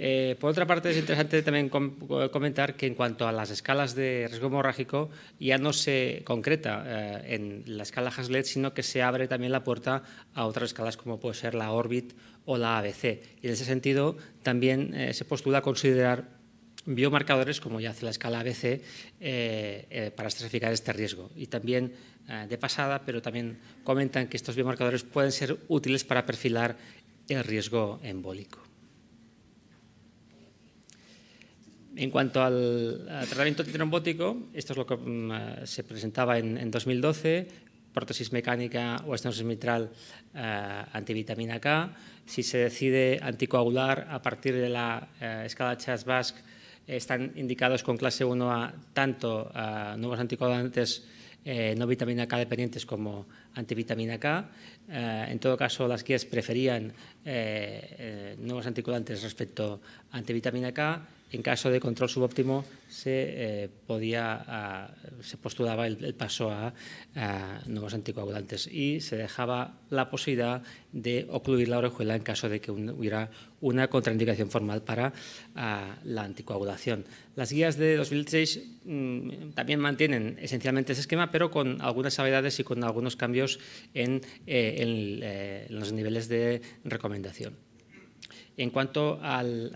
Eh, por otra parte, es interesante también comentar que en cuanto a las escalas de riesgo hemorrágico, ya no se concreta eh, en la escala Haslet, sino que se abre también la puerta a otras escalas como puede ser la Orbit o la ABC. Y en ese sentido, también eh, se postula considerar biomarcadores, como ya hace la escala ABC, para estratificar este riesgo. Y también, de pasada, pero también comentan que estos biomarcadores pueden ser útiles para perfilar el riesgo embólico. En cuanto al, tratamiento antitrombótico, esto es lo que mm, eh, se presentaba en, 2012, prótesis mecánica o estenosis mitral eh, antivitamina K. Si se decide anticoagular a partir de la eh, escala Chas-Basque, están indicados con clase 1A tanto nuevos anticoagulantes no vitamina K dependientes como antivitamina K. en todo caso, las guías preferían nuevos anticoagulantes respecto a antivitamina K en caso de control subóptimo se eh, podía se postulaba el, paso a, nuevos anticoagulantes y se dejaba la posibilidad de ocluir la orejuela en caso de que hubiera una contraindicación formal para la anticoagulación. Las guías de 2006 mm, también mantienen esencialmente ese esquema, pero con algunas salvedades y con algunos cambios en, eh, eh, los niveles de recomendación. En cuanto al,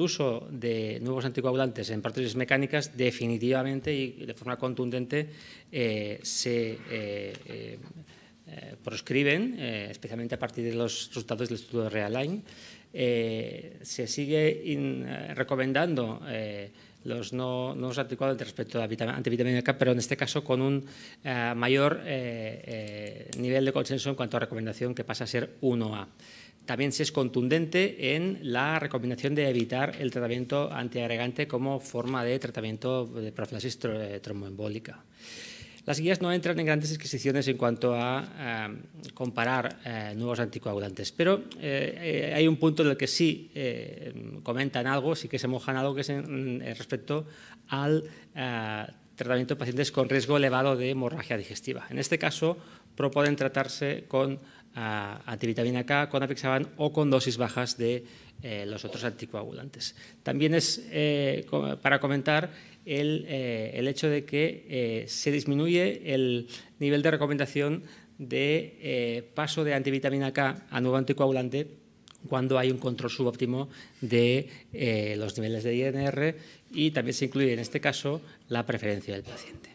uso de nuevos anticoagulantes en prótesis mecánicas, definitivamente y de forma contundente eh, se eh, eh, proscriben, especialmente a partir de los resultados del estudio de Realign. se sigue recomendando los nuevos no anticoagulantes respecto a la antivitamina K, pero en este caso con un mayor nivel de consenso en cuanto a recomendación que pasa a ser 1A. También se es contundente en la recomendación de evitar el tratamiento antiagregante como forma de tratamiento de profilaxis eh, tromboembólica. Las guías no entran en grandes exquisiciones en cuanto a eh, comparar eh, nuevos anticoagulantes, pero hay un punto en el que sí comentan algo, sí que se mojan algo, que es respecto al tratamiento de pacientes con riesgo elevado de hemorragia digestiva. En este caso, proponen tratarse con a, a K con apixaban o con dosis bajas de eh, los otros anticoagulantes. También es eh, para comentar el, eh, el, hecho de que se disminuye el nivel de recomendación de paso de antivitamina K a nuevo anticoagulante cuando hay un control subóptimo de los niveles de INR y también se incluye en este caso la preferencia del paciente.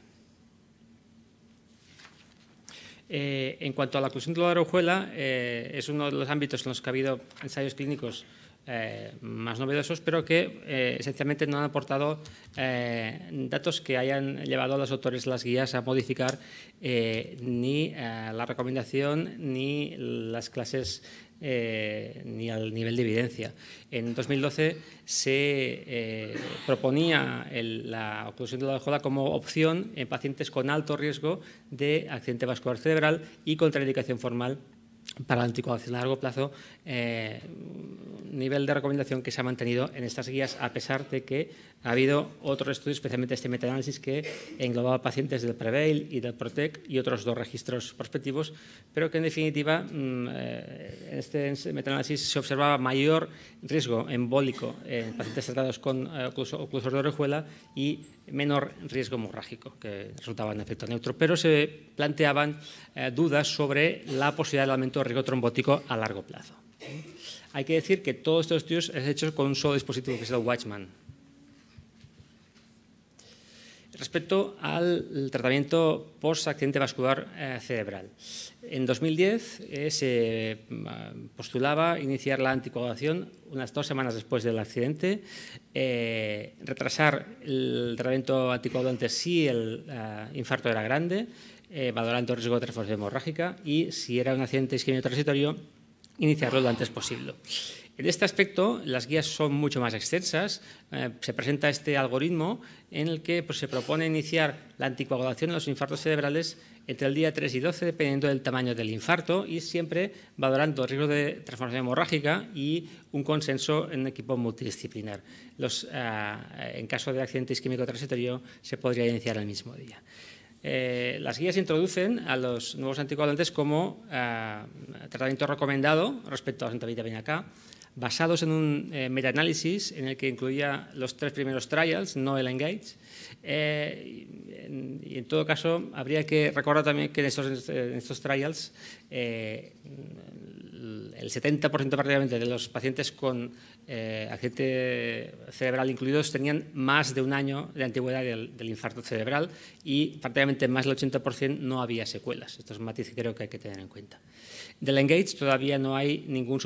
Eh, en cuanto a la oclusión de la rojuela, eh, es uno de los ámbitos en los que ha habido ensayos clínicos eh, más novedosos, pero que esencialmente no han aportado datos que hayan llevado a los autores las guías a modificar ni la recomendación ni las clases eh, ni al nivel de evidencia. En 2012 se eh, proponía la oclusión de la joda como opción en pacientes con alto riesgo de accidente vascular cerebral y contraindicación formal para la anticoagulación a largo plazo, eh, nivel de recomendación que se ha mantenido en estas guías, a pesar de que ha habido otro estudio, especialmente este metaanálisis, que englobaba pacientes del PREVAIL y del PROTEC y otros dos registros prospectivos, pero que en definitiva mm, eh, en este metaanálisis se observaba mayor riesgo embólico en pacientes tratados con eh, oclusor de orejuela y menor riesgo hemorrágico, que resultaba en efecto neutro. Pero se planteaban eh, dudas sobre la posibilidad del aumento de riesgo trombótico a largo plazo. Hay que decir que todos estos estudios es hecho con un solo dispositivo, que es el Watchman Respecto al tratamiento post-accidente vascular eh, cerebral, en 2010 eh, se eh, postulaba iniciar la anticoagulación unas dos semanas después del accidente, retrasar el tratamiento anticoagulante si el infarto era grande, valorando el riesgo de transformación hemorrágica y si era un accidente isquemio transitorio, iniciarlo lo antes posible. En este aspecto, las guías son mucho más extensas. Eh, se presenta este algoritmo en el que pues, se propone iniciar la anticoagulación de los infartos cerebrales entre el día 3 y 12, dependiendo del tamaño del infarto, y siempre valorando riesgo de transformación hemorrágica y un consenso en equipo multidisciplinar. Eh, en caso de accidente isquémico transitorio, se podría iniciar el mismo día. Eh, las guías introducen a los nuevos anticoagulantes como tratamiento recomendado respecto a la de K, basados en un eh, metaanálisis en el que incluía los tres primeros trials, no el engage. Eh, y, en, todo caso, habría que recordar también que en estos, trials eh, el 70% prácticamente de los pacientes con accidente cerebral incluidos tenían más de un año de antigüedad del, del infarto cerebral y prácticamente más del 80% no había secuelas. Esto es un matiz que creo que hay que tener en cuenta. Del engage todavía no hay ningún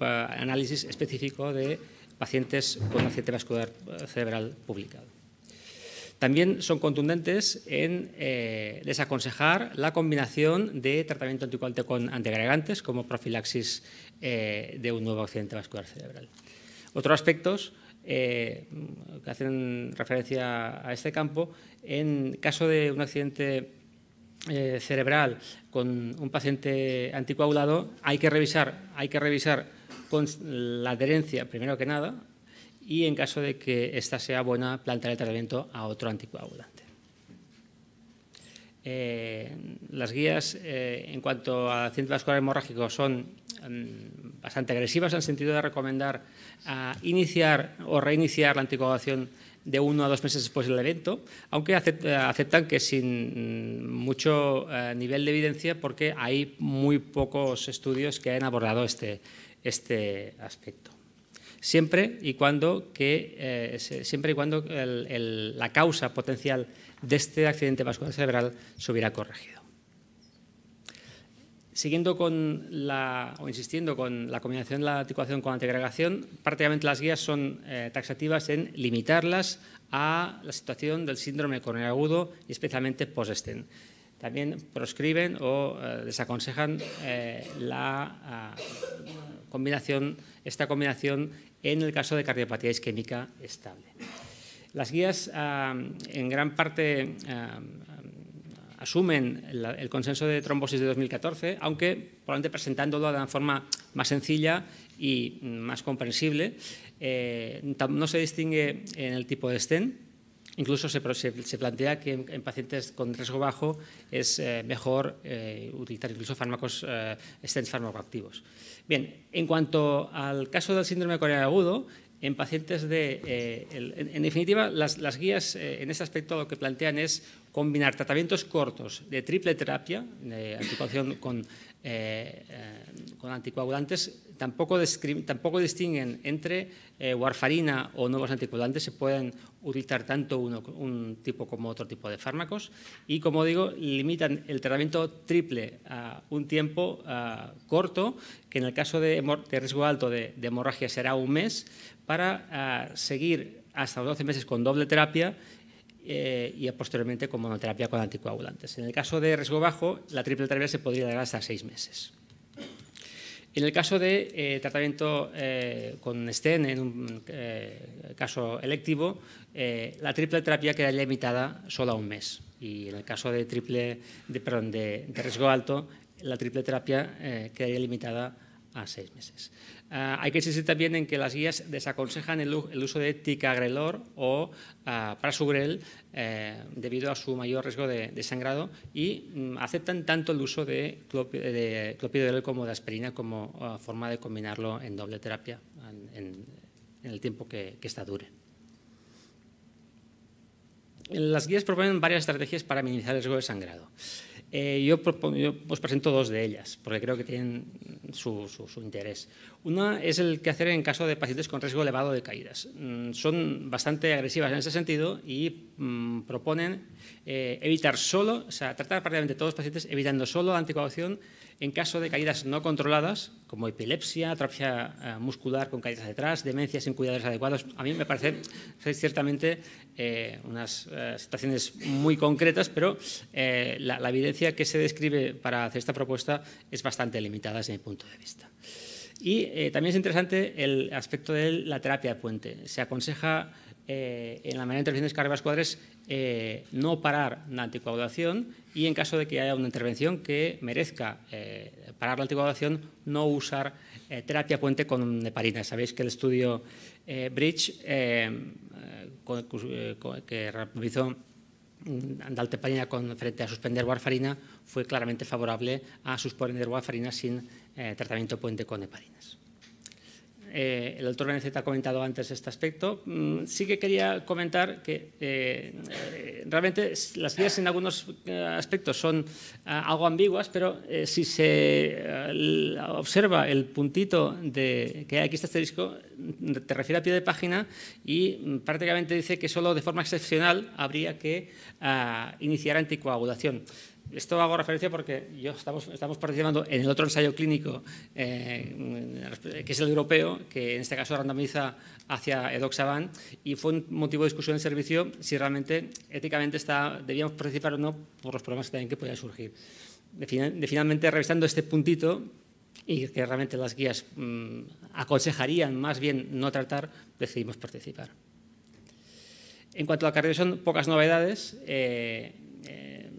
análisis específico de pacientes con accidente vascular cerebral publicado. También son contundentes en eh, desaconsejar la combinación de tratamiento anticoagulante con antiagregantes como profilaxis eh, de un nuevo accidente vascular cerebral. Otros aspectos eh, que hacen referencia a este campo, en caso de un accidente eh, cerebral con un paciente anticoagulado, hay que revisar, hay que revisar con la adherencia primero que nada y en caso de que esta sea buena, plantear el tratamiento a otro anticoagulante. Eh, las guías eh, en cuanto a accidente vascular hemorrágico son mm, bastante agresivas en el sentido de recomendar ah, iniciar o reiniciar la anticoagulación de uno a dos meses después del evento, aunque eh, aceptan que sin mm, mucho nivel de evidencia porque hay muy pocos estudios que hayan abordado este, este aspecto. Siempre y cuando, que, siempre y cuando la causa potencial de este accidente vascular cerebral se hubiera corregido. Siguiendo con la, o insistiendo con la combinación de la articulación con la antiagregación, prácticamente las guías son eh, taxativas en limitarlas a la situación del síndrome coronario agudo y especialmente post También proscriben o eh, desaconsejan eh, la ah, combinación, esta combinación en el caso de cardiopatía isquémica estable. Las guías ah, en gran parte ah, asumen el consenso de trombosis de 2014, aunque probablemente presentándolo de una forma más sencilla y más comprensible. Eh, no se distingue en el tipo de stent, incluso se, plantea que en, pacientes con riesgo bajo es eh, mejor eh, utilizar incluso fármacos, stents farmacoactivos. Bien, en cuanto al caso del síndrome coronario agudo, en pacientes de... Eh, en, definitiva, las, las guías eh, en este aspecto lo que plantean es combinar tratamientos cortos de triple terapia, de con, eh, con anticoagulantes, tampoco, distinguen entre eh, warfarina o nuevos anticoagulantes, se pueden utilizar tanto un tipo como otro tipo de fármacos y, como digo, limitan el tratamiento triple a un tiempo corto, que en el caso de, riesgo alto de, hemorragia será un mes, para seguir hasta los 12 meses con doble terapia eh, y posteriormente con monoterapia con anticoagulantes. En el caso de riesgo bajo, la triple terapia se podría dar hasta seis meses. En el caso de eh, tratamiento eh, con STEN, en un eh, caso electivo, eh, la triple terapia quedaría limitada solo a un mes. Y en el caso de, triple, de, de riesgo alto, la triple terapia quedaría limitada a seis meses. Ah, hay que insistir también en que las guías desaconsejan el, uso de ticagrelor o ah, prasugrel eh, debido a su mayor riesgo de, sangrado y mm, aceptan tanto el uso de, clopidogrel como de aspirina como ah, forma de combinarlo en doble terapia en, el tiempo que, esta dure. Las guías proponen varias estrategias para minimizar el riesgo de sangrado. Eh, yo, os pues, presento dos de ellas, porque creo que tienen su, interés. Una es el que hacer en caso de pacientes con riesgo elevado de caídas. Mm, son bastante agresivas en ese sentido y mm, proponen eh, evitar solo, o sea, tratar prácticamente todos los pacientes evitando solo la anticoagulación en caso de caídas no controladas, como epilepsia, atrofia eh, muscular con caídas detrás, demencias sin cuidadores adecuados. A mí me parecen ciertamente eh, unas eh, situaciones muy concretas, pero la, la, evidencia que se describe para hacer esta propuesta es bastante limitada desde mi punto de vista. Y también es interesante el aspecto de la terapia de puente. Se aconseja eh, en la manera de intervenciones cardiovasculares cuadres, eh, no parar la anticoagulación y en caso de que haya una intervención que merezca eh, parar la anticoagulación, no usar terapia puente con neparina. Sabéis que el estudio Bridge que realizó mm, dalteparina con, frente a suspender warfarina fue claramente favorable a suspender warfarina sin tratamiento puente con heparinas. Eh, el autor Beneceta ha comentado antes este aspecto. Mm, sí que quería comentar que eh, eh, realmente las vías en algunos aspectos son algo ambiguas, pero si se observa el puntito de, que aquí está este disco, mm, te refiere a pie de página y mm, prácticamente dice que solo de forma excepcional habría que ah, iniciar anticoagulación esto hago referencia porque yo estamos, estamos participando en el otro ensayo clínico, eh, que es el europeo, que en este caso randomiza hacia edoxaban, y fue un motivo de discusión en el servicio si realmente éticamente está, debíamos participar o no por los problemas que también que podían surgir. finalmente, revisando este puntito, y que realmente las guías mm, aconsejarían más bien no tratar, decidimos participar. En cuanto a la carrera, son pocas novedades. Eh, eh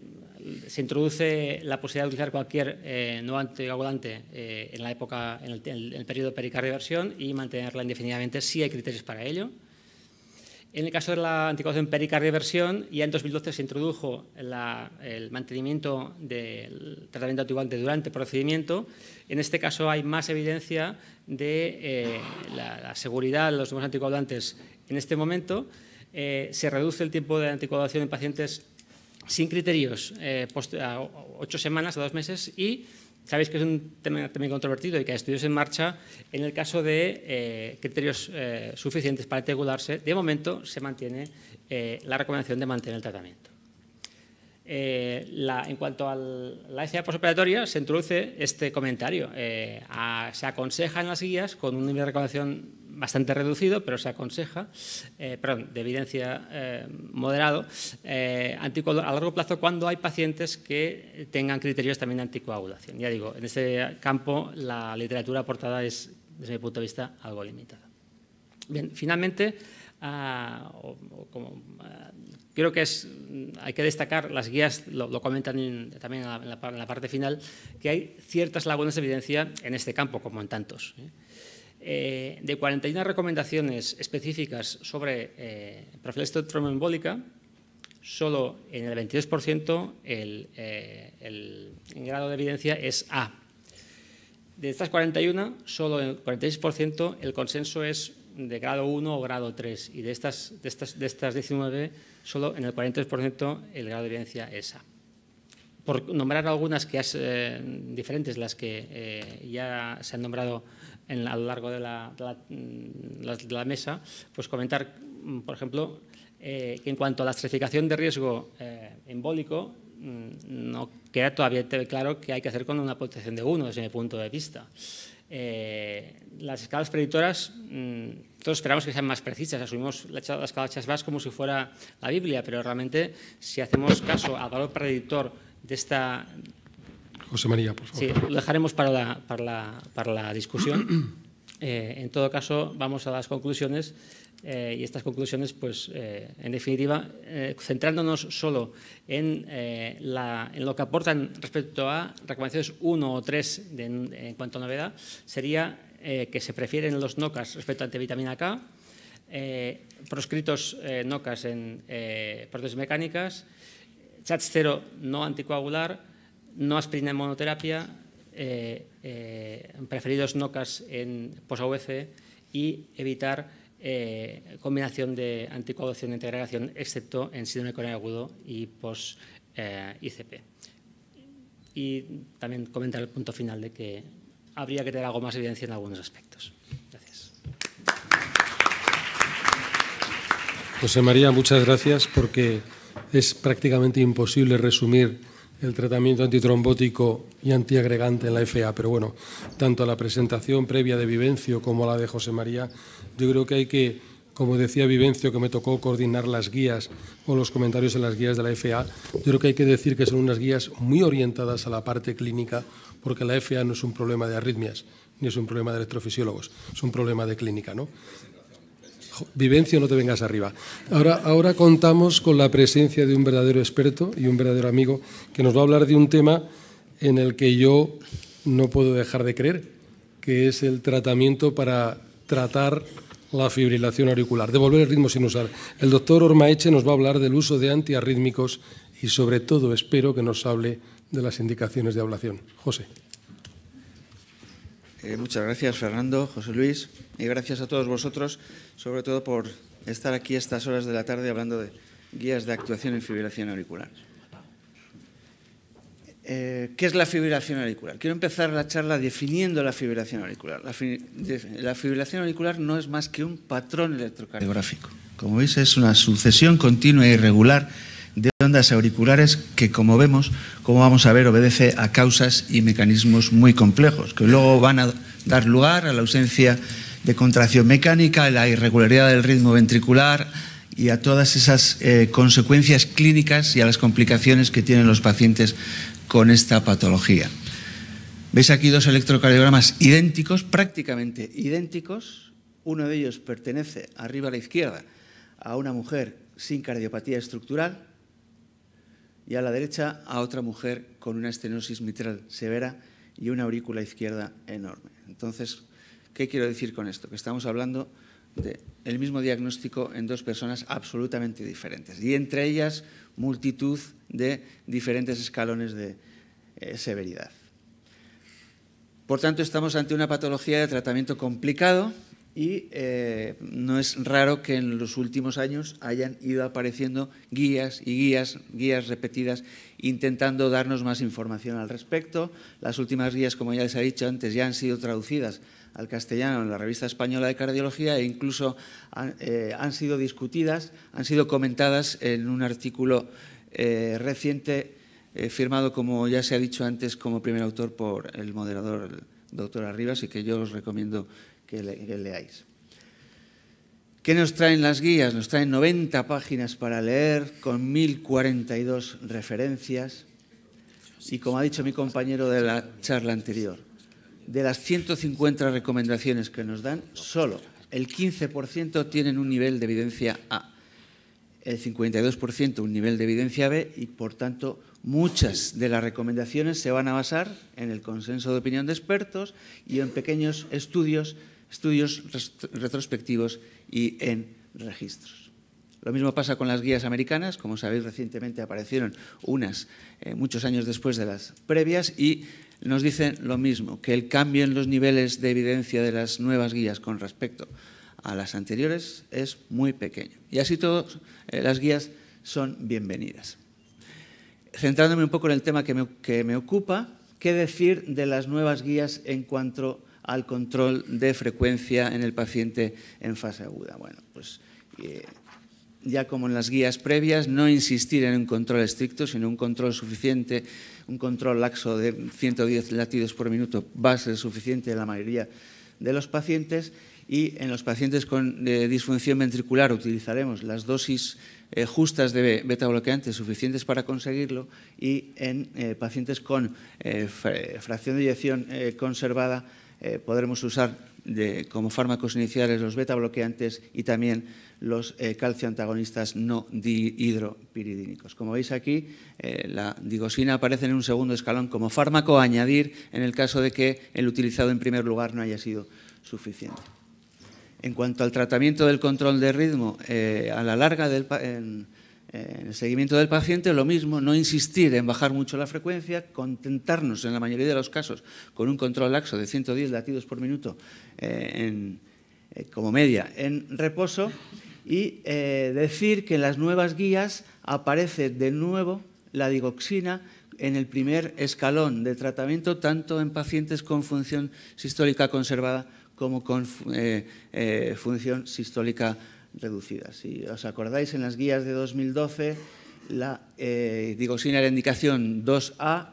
se introduce la posibilidad de utilizar cualquier eh, no anticoagulante eh, en la época, en el, periodo y mantenerla indefinidamente si hay criterios para ello. En el caso de la anticoagulación pericardioversión, ya en 2012 se introdujo el mantenimiento del tratamiento anticoagulante durante el procedimiento. En este caso hay más evidencia de eh, la, seguridad de los nuevos anticoagulantes en este momento. se reduce el tiempo de anticoagulación en pacientes sin criterios eh, ocho semanas a dos meses y sabéis que es un tema también controvertido y que hay estudios en marcha. En el caso de eh, criterios eh, suficientes para regularse, de momento se mantiene la recomendación de mantener el tratamiento. en cuanto a la ECA posoperatoria, se introduce este comentario. se aconseja en las guías, con un nivel de recomendación bastante reducido, pero se aconseja, eh, perdón, de evidencia eh, moderado, eh, a largo plazo cuando hay pacientes que tengan criterios también de anticoagulación. Ya digo, en ese campo la literatura aportada es, desde mi punto de vista, algo limitada. Bien, finalmente, ah, ah, creo que es, mm, hay que destacar, las guías lo, comentan también en la, parte final, que hay ciertas lagunas de evidencia en este campo, como en tantos. Eh, de 41 recomendaciones específicas sobre eh, profilaxis tromboembólica, solo en el 22% el, eh, grado de evidencia es A. De estas 41, solo el 46% el consenso es de grado 1 o grado 3 y de estas, 19, solo en el 43% el grado de evidencia es A. Por nombrar algunas que has, eh, diferentes, las que ya se han nombrado a lo largo de la, mm, mesa, pues comentar, mm, por ejemplo, eh, que en cuanto a la estratificación de riesgo eh, embólico, mm, no queda todavía claro qué hay que hacer con una protección de uno desde mi punto de vista. Eh, las escalas predictoras, todos esperamos que sean más precisas, asumimos la, la escala de como si fuera la Biblia, pero realmente si hacemos caso al valor predictor de esta, José María, por favor. Sí, lo dejaremos para la, para la, discusión. [clears throat] Eh, en todo caso, vamos a las conclusiones eh, y estas conclusiones, pues, eh, en definitiva, centrándonos solo en, la, en, lo que aportan respecto a recomendaciones 1 o 3 en, cuanto a novedad, sería que se prefieren los NOCAS respecto a antivitamina K, proscritos NOCAS en prótesis mecánicas, CHAT0 no anticoagular, no aspirina en monoterapia, eh, eh, preferidos NOCAS en pos AVC y evitar eh, combinación de anticoagulación e integración, excepto en síndrome coronario agudo y pos icp y también comentar el punto final de que habría que tener algo más evidencia en algunos aspectos. Gracias. José María, muchas gracias porque es prácticamente imposible resumir el tratamiento antitrombótico y antiagregante en la FA. Pero bueno, tanto la presentación previa de Vivencio como la de José María, yo creo que hay que, como decía Vivencio, que me tocó coordinar las guías o los comentarios en las guías de la FA, yo creo que hay que decir que son unas guías muy orientadas a la parte clínica, porque la FA no es un problema de arritmias ni es un problema de electrofisiólogos, es un problema de clínica, ¿no? Vivencio, no te vengas arriba. Ahora, ahora contamos con la presencia de un verdadero experto y un verdadero amigo que nos va a hablar de un tema en el que yo no puedo dejar de creer, que es el tratamiento para tratar la fibrilación auricular, devolver el ritmo sin usar. El doctor Ormaeche nos va a hablar del uso de antiarrítmicos y sobre todo espero que nos hable de las indicaciones de ablación. José. Eh, muchas gracias, Fernando, José Luis, y gracias a todos vosotros, sobre todo por estar aquí a estas horas de la tarde hablando de guías de actuación en fibrilación auricular. Eh, ¿Qué es la fibrilación auricular? Quiero empezar la charla definiendo la fibrilación auricular. La, fibrilación auricular no es más que un patrón electrocardiográfico. Como veis, es una sucesión continua e irregular de ondas auriculares que, como vemos, como vamos a ver, obedece a causas y mecanismos muy complejos, que luego van a dar lugar a la ausencia de contracción mecánica, a la irregularidad del ritmo ventricular y a todas esas eh, consecuencias clínicas y a las complicaciones que tienen los pacientes con esta patología. Veis aquí dos electrocardiogramas idénticos, prácticamente idénticos. Uno de ellos pertenece arriba a la izquierda a una mujer sin cardiopatía estructural y a la derecha a otra mujer con una estenosis mitral severa y una aurícula izquierda enorme. Entonces, ¿qué quiero decir con esto? Que estamos hablando del mismo diagnóstico en dos personas absolutamente diferentes y entre ellas multitud de diferentes escalones de eh, severidad. Por tanto, estamos ante una patología de tratamiento complicado y eh, no es raro que en los últimos años hayan ido apareciendo guías y guías, guías repetidas, intentando darnos más información al respecto. Las últimas guías, como ya les ha dicho antes, ya han sido traducidas al castellano en la revista española de cardiología e incluso han, eh, sido discutidas, han sido comentadas en un artículo eh, reciente firmado, como ya se ha dicho antes, como primer autor por el moderador, el doctor Arribas, y que yo los recomiendo que, leáis. ¿Qué nos traen las guías? Nos traen 90 páginas para leer con 1042 referencias y, como ha dicho mi compañero de la charla anterior, de las 150 recomendaciones que nos dan, solo el 15% tienen un nivel de evidencia A, el 52% un nivel de evidencia B y, por tanto, muchas de las recomendaciones se van a basar en el consenso de opinión de expertos y en pequeños estudios estudios retrospectivos y en registros. Lo mismo pasa con las guías americanas, como sabéis recientemente aparecieron unas eh, muchos años después de las previas y nos dicen lo mismo, que el cambio en los niveles de evidencia de las nuevas guías con respecto a las anteriores es muy pequeño. Y así todas eh, las guías son bienvenidas. Centrándome un poco en el tema que me, que me ocupa, ¿qué decir de las nuevas guías en cuanto a? al control de frecuencia en el paciente en fase aguda. Bueno, pues eh, ya como en las guías previas, no insistir en un control estricto, sino un control suficiente, un control laxo de 110 latidos por minuto va a ser suficiente en la mayoría de los pacientes y en los pacientes con eh, disfunción ventricular utilizaremos las dosis eh, justas de beta bloqueantes suficientes para conseguirlo y en pacientes con fracción de eyección conservada eh, podremos usar como fármacos iniciales los beta bloqueantes y también los eh, calcioantagonistas no dihidropiridínicos. Como veis aquí, eh, la digosina aparece en un segundo escalón como fármaco a añadir en el caso de que el utilizado en primer lugar no haya sido suficiente. En cuanto al tratamiento del control de ritmo, eh, a la larga del, eh, en el seguimiento del paciente lo mismo, no insistir en bajar mucho la frecuencia, contentarnos en la mayoría de los casos con un control laxo de 110 latidos por minuto eh, eh, como media en reposo y decir que en las nuevas guías aparece de nuevo la digoxina en el primer escalón de tratamiento, tanto en pacientes con función sistólica conservada como con función sistólica conservada reducidas. Si os acordáis, en las guías de 2012, la eh, digoxina era indicación 2A,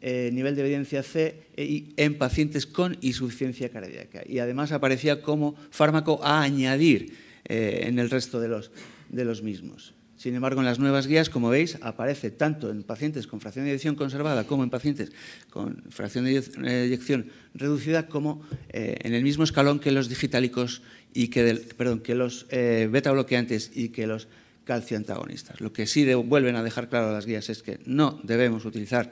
eh, nivel de evidencia C e en pacientes con insuficiencia cardíaca. Y además aparecía como fármaco a añadir eh, en el resto de los, de los mismos. Sin embargo, en las nuevas guías, como veis, aparece tanto en pacientes con fracción de eyección conservada como en pacientes con fracción de eyección reducida, como en el mismo escalón que los digitálicos eh, y que, los beta bloqueantes y que los calcioantagonistas. Lo que sí vuelven a dejar claro las guías es que no debemos utilizar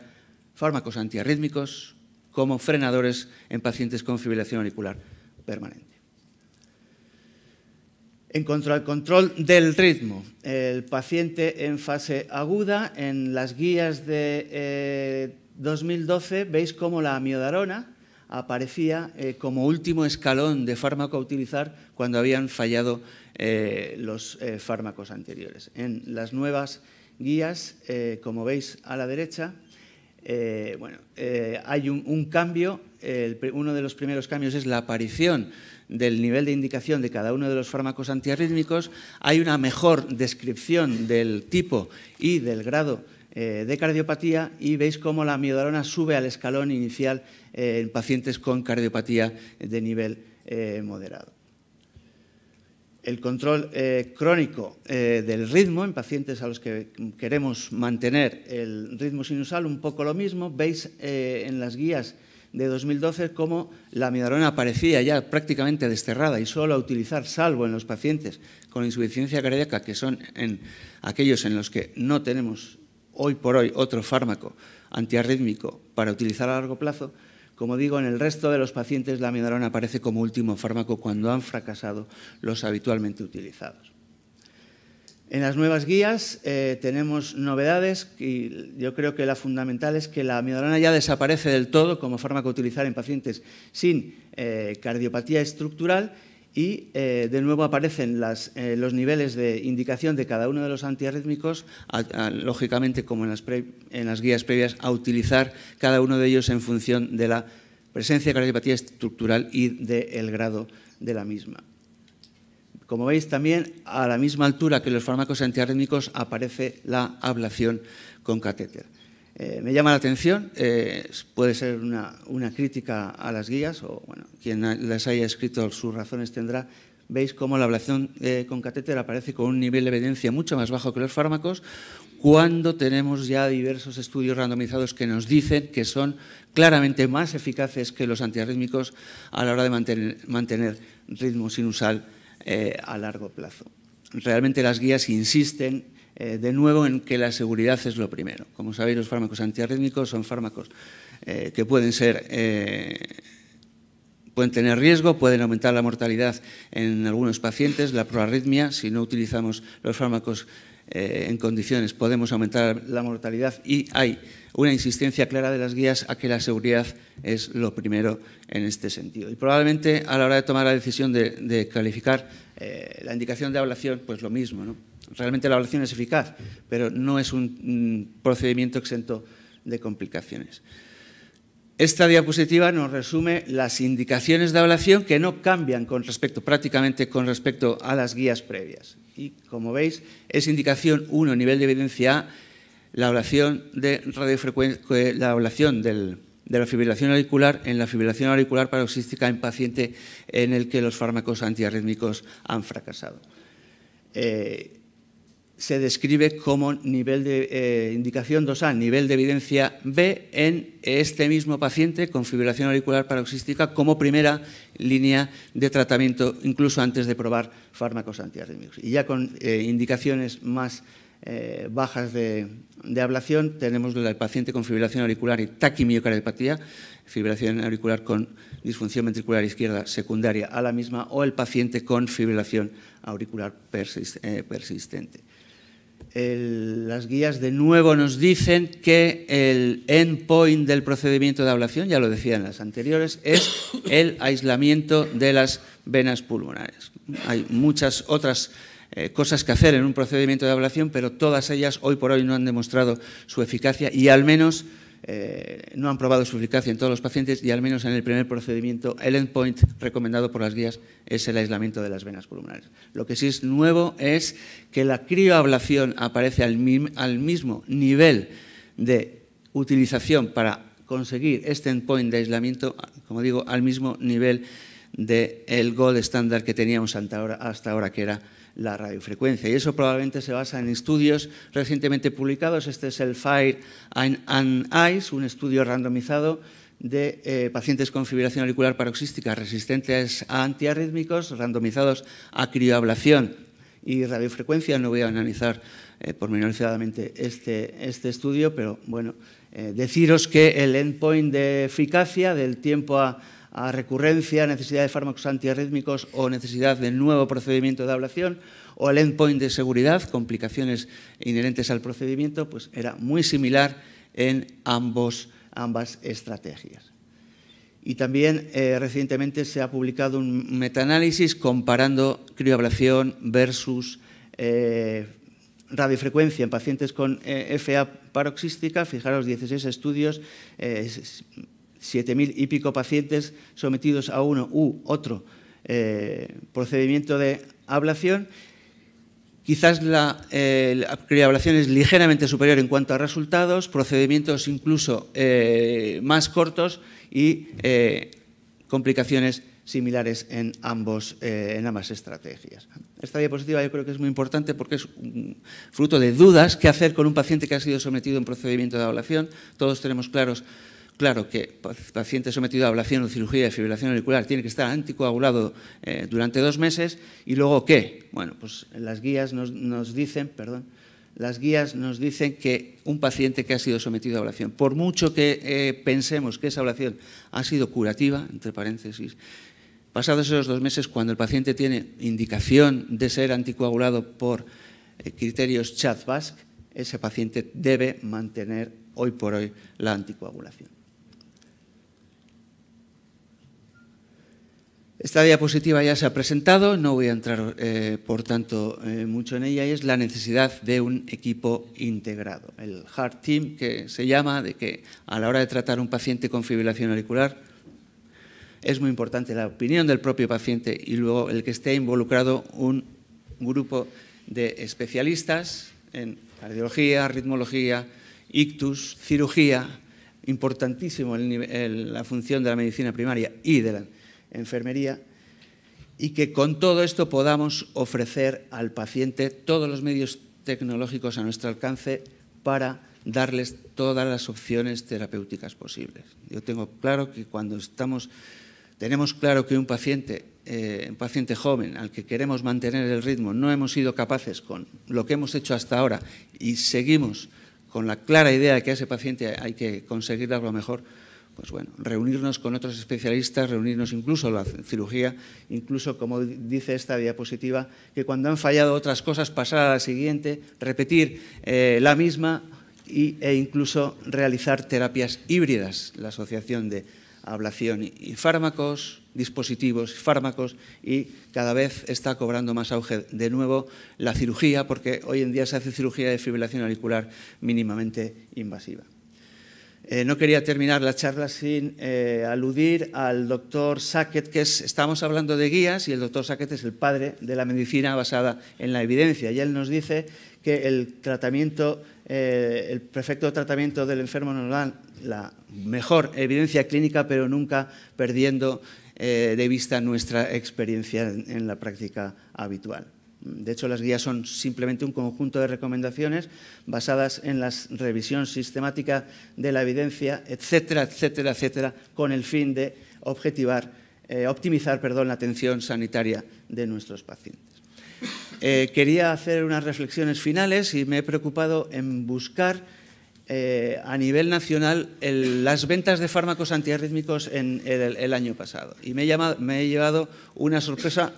fármacos antiarrítmicos como frenadores en pacientes con fibrilación auricular permanente. En cuanto al control del ritmo, el paciente en fase aguda, en las guías de 2012 eh, veis cómo la amiodarona aparecía eh, como último escalón de fármaco a utilizar cuando habían fallado eh, los eh, fármacos anteriores. En las nuevas guías, como veis a la derecha, hay un, cambio, uno de los primeros cambios es la aparición del nivel de indicación de cada uno de los fármacos antiarrítmicos, hay una mejor descripción del tipo y del grado eh, de cardiopatía y veis cómo la amiodarona sube al escalón inicial eh, en pacientes con cardiopatía de nivel eh, moderado. El control crónico del ritmo en pacientes a los que queremos mantener el ritmo sinusal, un poco lo mismo. Veis en las guías de 2012 cómo la amiodarona aparecía ya prácticamente desterrada y solo a utilizar, salvo en los pacientes con insuficiencia cardíaca, que son aquellos en los que no tenemos hoy por hoy otro fármaco antiarrítmico para utilizar a largo plazo, como digo, en el resto de los pacientes la amiodarona aparece como último fármaco cuando han fracasado los habitualmente utilizados. En las nuevas guías eh, tenemos novedades y yo creo que la fundamental es que la amiodarona ya desaparece del todo como fármaco a utilizar en pacientes sin eh, cardiopatía estructural y eh, de nuevo aparecen eh, los niveles de indicación de cada uno de los antiarrítmicos, lógicamente como en las, guías previas, a utilizar cada uno de ellos en función de la presencia de cardiopatía estructural y del grado de la misma. Como veis, también a la misma altura que los fármacos antiarrítmicos aparece la ablación con catéter. Eh, me llama la atención, eh, puede ser una, crítica a las guías, o bueno, quien las haya escrito sus razones tendrá. Veis cómo la ablación eh, con catéter aparece con un nivel de evidencia mucho más bajo que los fármacos, cuando tenemos ya diversos estudios randomizados que nos dicen que son claramente más eficaces que los antiarrítmicos a la hora de mantener, mantener ritmo sinusal a largo plazo. Realmente las guías insisten eh, de nuevo en que la seguridad es lo primero. Como sabéis, los fármacos antiarrítmicos son fármacos eh, que pueden ser... Eh, tener riesgo, pueden aumentar la mortalidad en algunos pacientes, la proarritmia, si no utilizamos los fármacos en condiciones podemos aumentar la mortalidad y hay una insistencia clara de las guías a que la seguridad es lo primero en este sentido. Y probablemente a la hora de tomar la decisión de, calificar la indicación de ablación, pues lo mismo. ¿no? realmente la evaluación es eficaz, pero no es un mm, procedimiento exento de complicaciones. Esta diapositiva nos resume las indicaciones de ablación que no cambian con respecto, prácticamente con respecto a las guías previas. Y como veis, es indicación 1, nivel de evidencia A, la ablación de radiofrecuencia, eh, la de la fibrilación auricular en la fibrilación auricular paroxística en paciente en el que los fármacos antiarrítmicos han fracasado. Eh, se describe como nivel de eh, indicación 2A, nivel de evidencia B en este mismo paciente con fibrilación auricular paroxística como primera línea de tratamiento, incluso antes de probar fármacos antiarrítmicos. Y ya con eh, indicaciones más eh, bajas de, ablación tenemos el paciente con fibrilación auricular y taquimiocardiopatía, fibrilación auricular con disfunción ventricular izquierda secundaria a la misma o el paciente con fibrilación auricular persistente las guías de nuevo nos dicen que el endpoint del procedimiento de ablación, ya lo decía en las anteriores, es [coughs] el aislamiento de las venas pulmonares. Hay muchas otras eh, cosas que hacer en un procedimiento de ablación, pero todas ellas hoy por hoy no han demostrado su eficacia y al menos eh, no han probado su eficacia en todos los pacientes y al menos en el primer procedimiento el endpoint recomendado por las guías es el aislamiento de las venas pulmonares. Lo que sí es nuevo es que la crioablación aparece al, mismo nivel de utilización para conseguir este endpoint de aislamiento, como digo, al mismo nivel del el gold estándar que teníamos hasta ahora que era la radiofrecuencia. Y eso probablemente se basa en estudios recientemente publicados. Este es el FIRE and, ICE, un estudio randomizado de eh, pacientes con fibrilación auricular paroxística resistentes a antiarrítmicos, randomizados a crioblación y radiofrecuencia. No voy a analizar eh, por pormenorizadamente este, este estudio, pero bueno, eh, deciros que el endpoint de eficacia del tiempo a a recurrencia, necesidad de fármacos antiarrítmicos o necesidad de nuevo procedimiento de ablación, o el endpoint de seguridad, complicaciones inherentes al procedimiento, pues era muy similar en ambos, ambas estrategias. Y también eh, recientemente se ha publicado un metaanálisis comparando crioablación versus eh, radiofrecuencia en pacientes con eh, FA paroxística. Fijaros, 16 estudios, 7.000 y pico pacientes sometidos a uno u otro eh, procedimiento de ablación. Quizás eh, la, ablación es ligeramente superior en cuanto a resultados, procedimientos incluso eh, más cortos y complicaciones similares en, ambos, en ambas estrategias. Esta diapositiva yo creo que es muy importante porque es fruto de dudas qué hacer con un paciente que ha sido sometido a un procedimiento de ablación? Todos tenemos claros Claro que paciente sometido a ablación o cirugía de fibrilación auricular tiene que estar anticoagulado eh, durante dos meses. ¿Y luego qué? Bueno, pues las guías nos, dicen, perdón, las guías nos dicen que un paciente que ha sido sometido a ablación, por mucho que eh, pensemos que esa ablación ha sido curativa, entre paréntesis, pasados esos dos meses, cuando el paciente tiene indicación de ser anticoagulado por eh, criterios chad ese paciente debe mantener hoy por hoy la anticoagulación. Esta diapositiva ya se ha presentado, no voy a entrar, eh, por tanto, eh, mucho en ella, es la necesidad de un equipo integrado. El hard Team, que se llama, de que a la hora de tratar un paciente con fibrilación auricular, es muy importante la opinión del propio paciente y luego el que esté involucrado un grupo de especialistas en cardiología, ritmología, ictus, cirugía, importantísimo la función de la medicina primaria y de la enfermería y que con todo esto podamos ofrecer al paciente todos los medios tecnológicos a nuestro alcance para darles todas las opciones terapéuticas posibles. Yo tengo claro que cuando estamos, tenemos claro que un paciente, eh, un paciente joven al que queremos mantener el ritmo, no hemos sido capaces con lo que hemos hecho hasta ahora y seguimos con la clara idea de que a ese paciente hay que conseguir lo mejor, pues bueno, reunirnos con otros especialistas, reunirnos incluso la cirugía, incluso como dice esta diapositiva, que cuando han fallado otras cosas pasar a la siguiente, repetir eh, la misma y, e incluso realizar terapias híbridas, la asociación de ablación y fármacos, dispositivos y fármacos y cada vez está cobrando más auge de nuevo la cirugía porque hoy en día se hace cirugía de fibrilación auricular mínimamente invasiva. Eh, no quería terminar la charla sin eh, aludir al doctor Sackett, que estamos hablando de guías y el doctor Sackett es el padre de la medicina basada en la evidencia. Y él nos dice que el tratamiento, eh, el perfecto tratamiento del enfermo nos da la mejor evidencia clínica, pero nunca perdiendo de vista nuestra experiencia en la práctica habitual. De hecho, las guías son simplemente un conjunto de recomendaciones basadas en la revisión sistemática de la evidencia, etcétera, etcétera, etcétera, con el fin de objetivar, eh, optimizar perdón, la atención sanitaria de nuestros pacientes. Eh, quería hacer unas reflexiones finales y me he preocupado en buscar eh, a nivel nacional las ventas de fármacos antiarrítmicos en el, año pasado. Y me me he llevado una sorpresa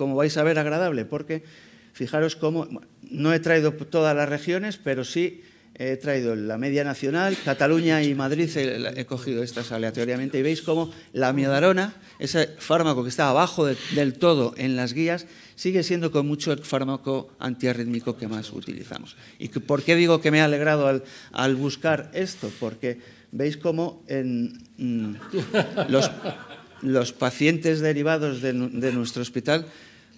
como vais a ver, agradable, porque fijaros cómo, no he traído todas las regiones, pero sí he traído la media nacional, Cataluña y Madrid, he, cogido estas aleatoriamente, y veis cómo la miodarona, ese fármaco que está abajo del todo en las guías, sigue siendo con mucho el fármaco antiarrítmico que más utilizamos. ¿Y por qué digo que me ha alegrado al, buscar esto? Porque veis cómo en mm, los, pacientes derivados de nuestro hospital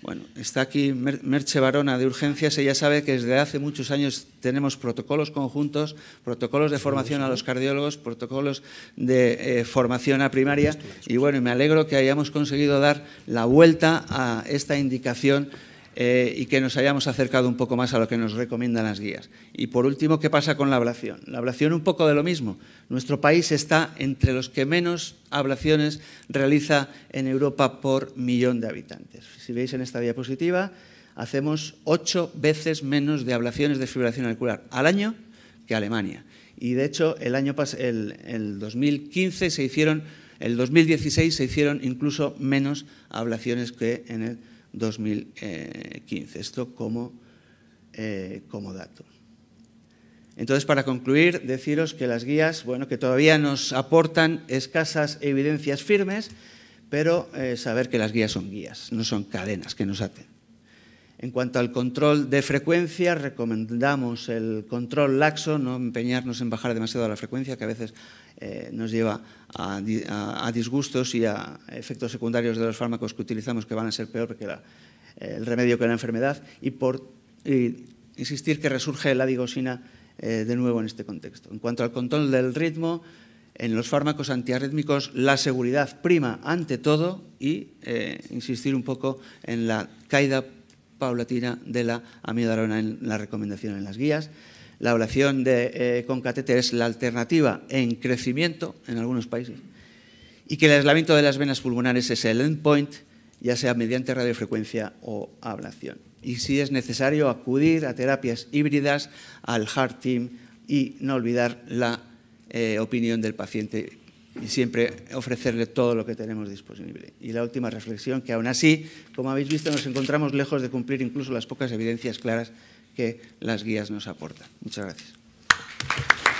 bueno, está aquí Merche Barona de Urgencias. Ella sabe que desde hace muchos años tenemos protocolos conjuntos, protocolos de formación a los cardiólogos, protocolos de eh, formación a primaria. Y bueno, me alegro que hayamos conseguido dar la vuelta a esta indicación eh, y que nos hayamos acercado un poco más a lo que nos recomiendan las guías. Y por último, ¿qué pasa con la ablación? La ablación un poco de lo mismo. Nuestro país está entre los que menos ablaciones realiza en Europa por millón de habitantes. Si veis en esta diapositiva, hacemos ocho veces menos de ablaciones de fibrilación auricular al año que Alemania. Y de hecho, el año el, el 2015 se hicieron, el 2016 se hicieron incluso menos ablaciones que en el 2015. Esto como, eh, como dato. Entonces, para concluir, deciros que las guías, bueno, que todavía nos aportan escasas evidencias firmes, pero eh, saber que las guías son guías, no son cadenas que nos aten. En cuanto al control de frecuencia, recomendamos el control laxo, no empeñarnos en bajar demasiado la frecuencia, que a veces eh, nos lleva a, disgustos y a efectos secundarios de los fármacos que utilizamos que van a ser peor que eh, el remedio que la enfermedad. Y por insistir que resurge la digosina eh, de nuevo en este contexto. En cuanto al control del ritmo, en los fármacos antiarrítmicos la seguridad prima ante todo y insistir un poco en la caída paulatina de la amiodarona en la recomendación en las guías. La ablación de, eh, con catéter es la alternativa en crecimiento en algunos países. Y que el aislamiento de las venas pulmonares es el endpoint, ya sea mediante radiofrecuencia o ablación. Y si es necesario, acudir a terapias híbridas, al Heart Team y no olvidar la eh, opinión del paciente y siempre ofrecerle todo lo que tenemos disponible. Y la última reflexión, que aún así, como habéis visto, nos encontramos lejos de cumplir incluso las pocas evidencias claras que las guías nos aportan. Muchas gracias.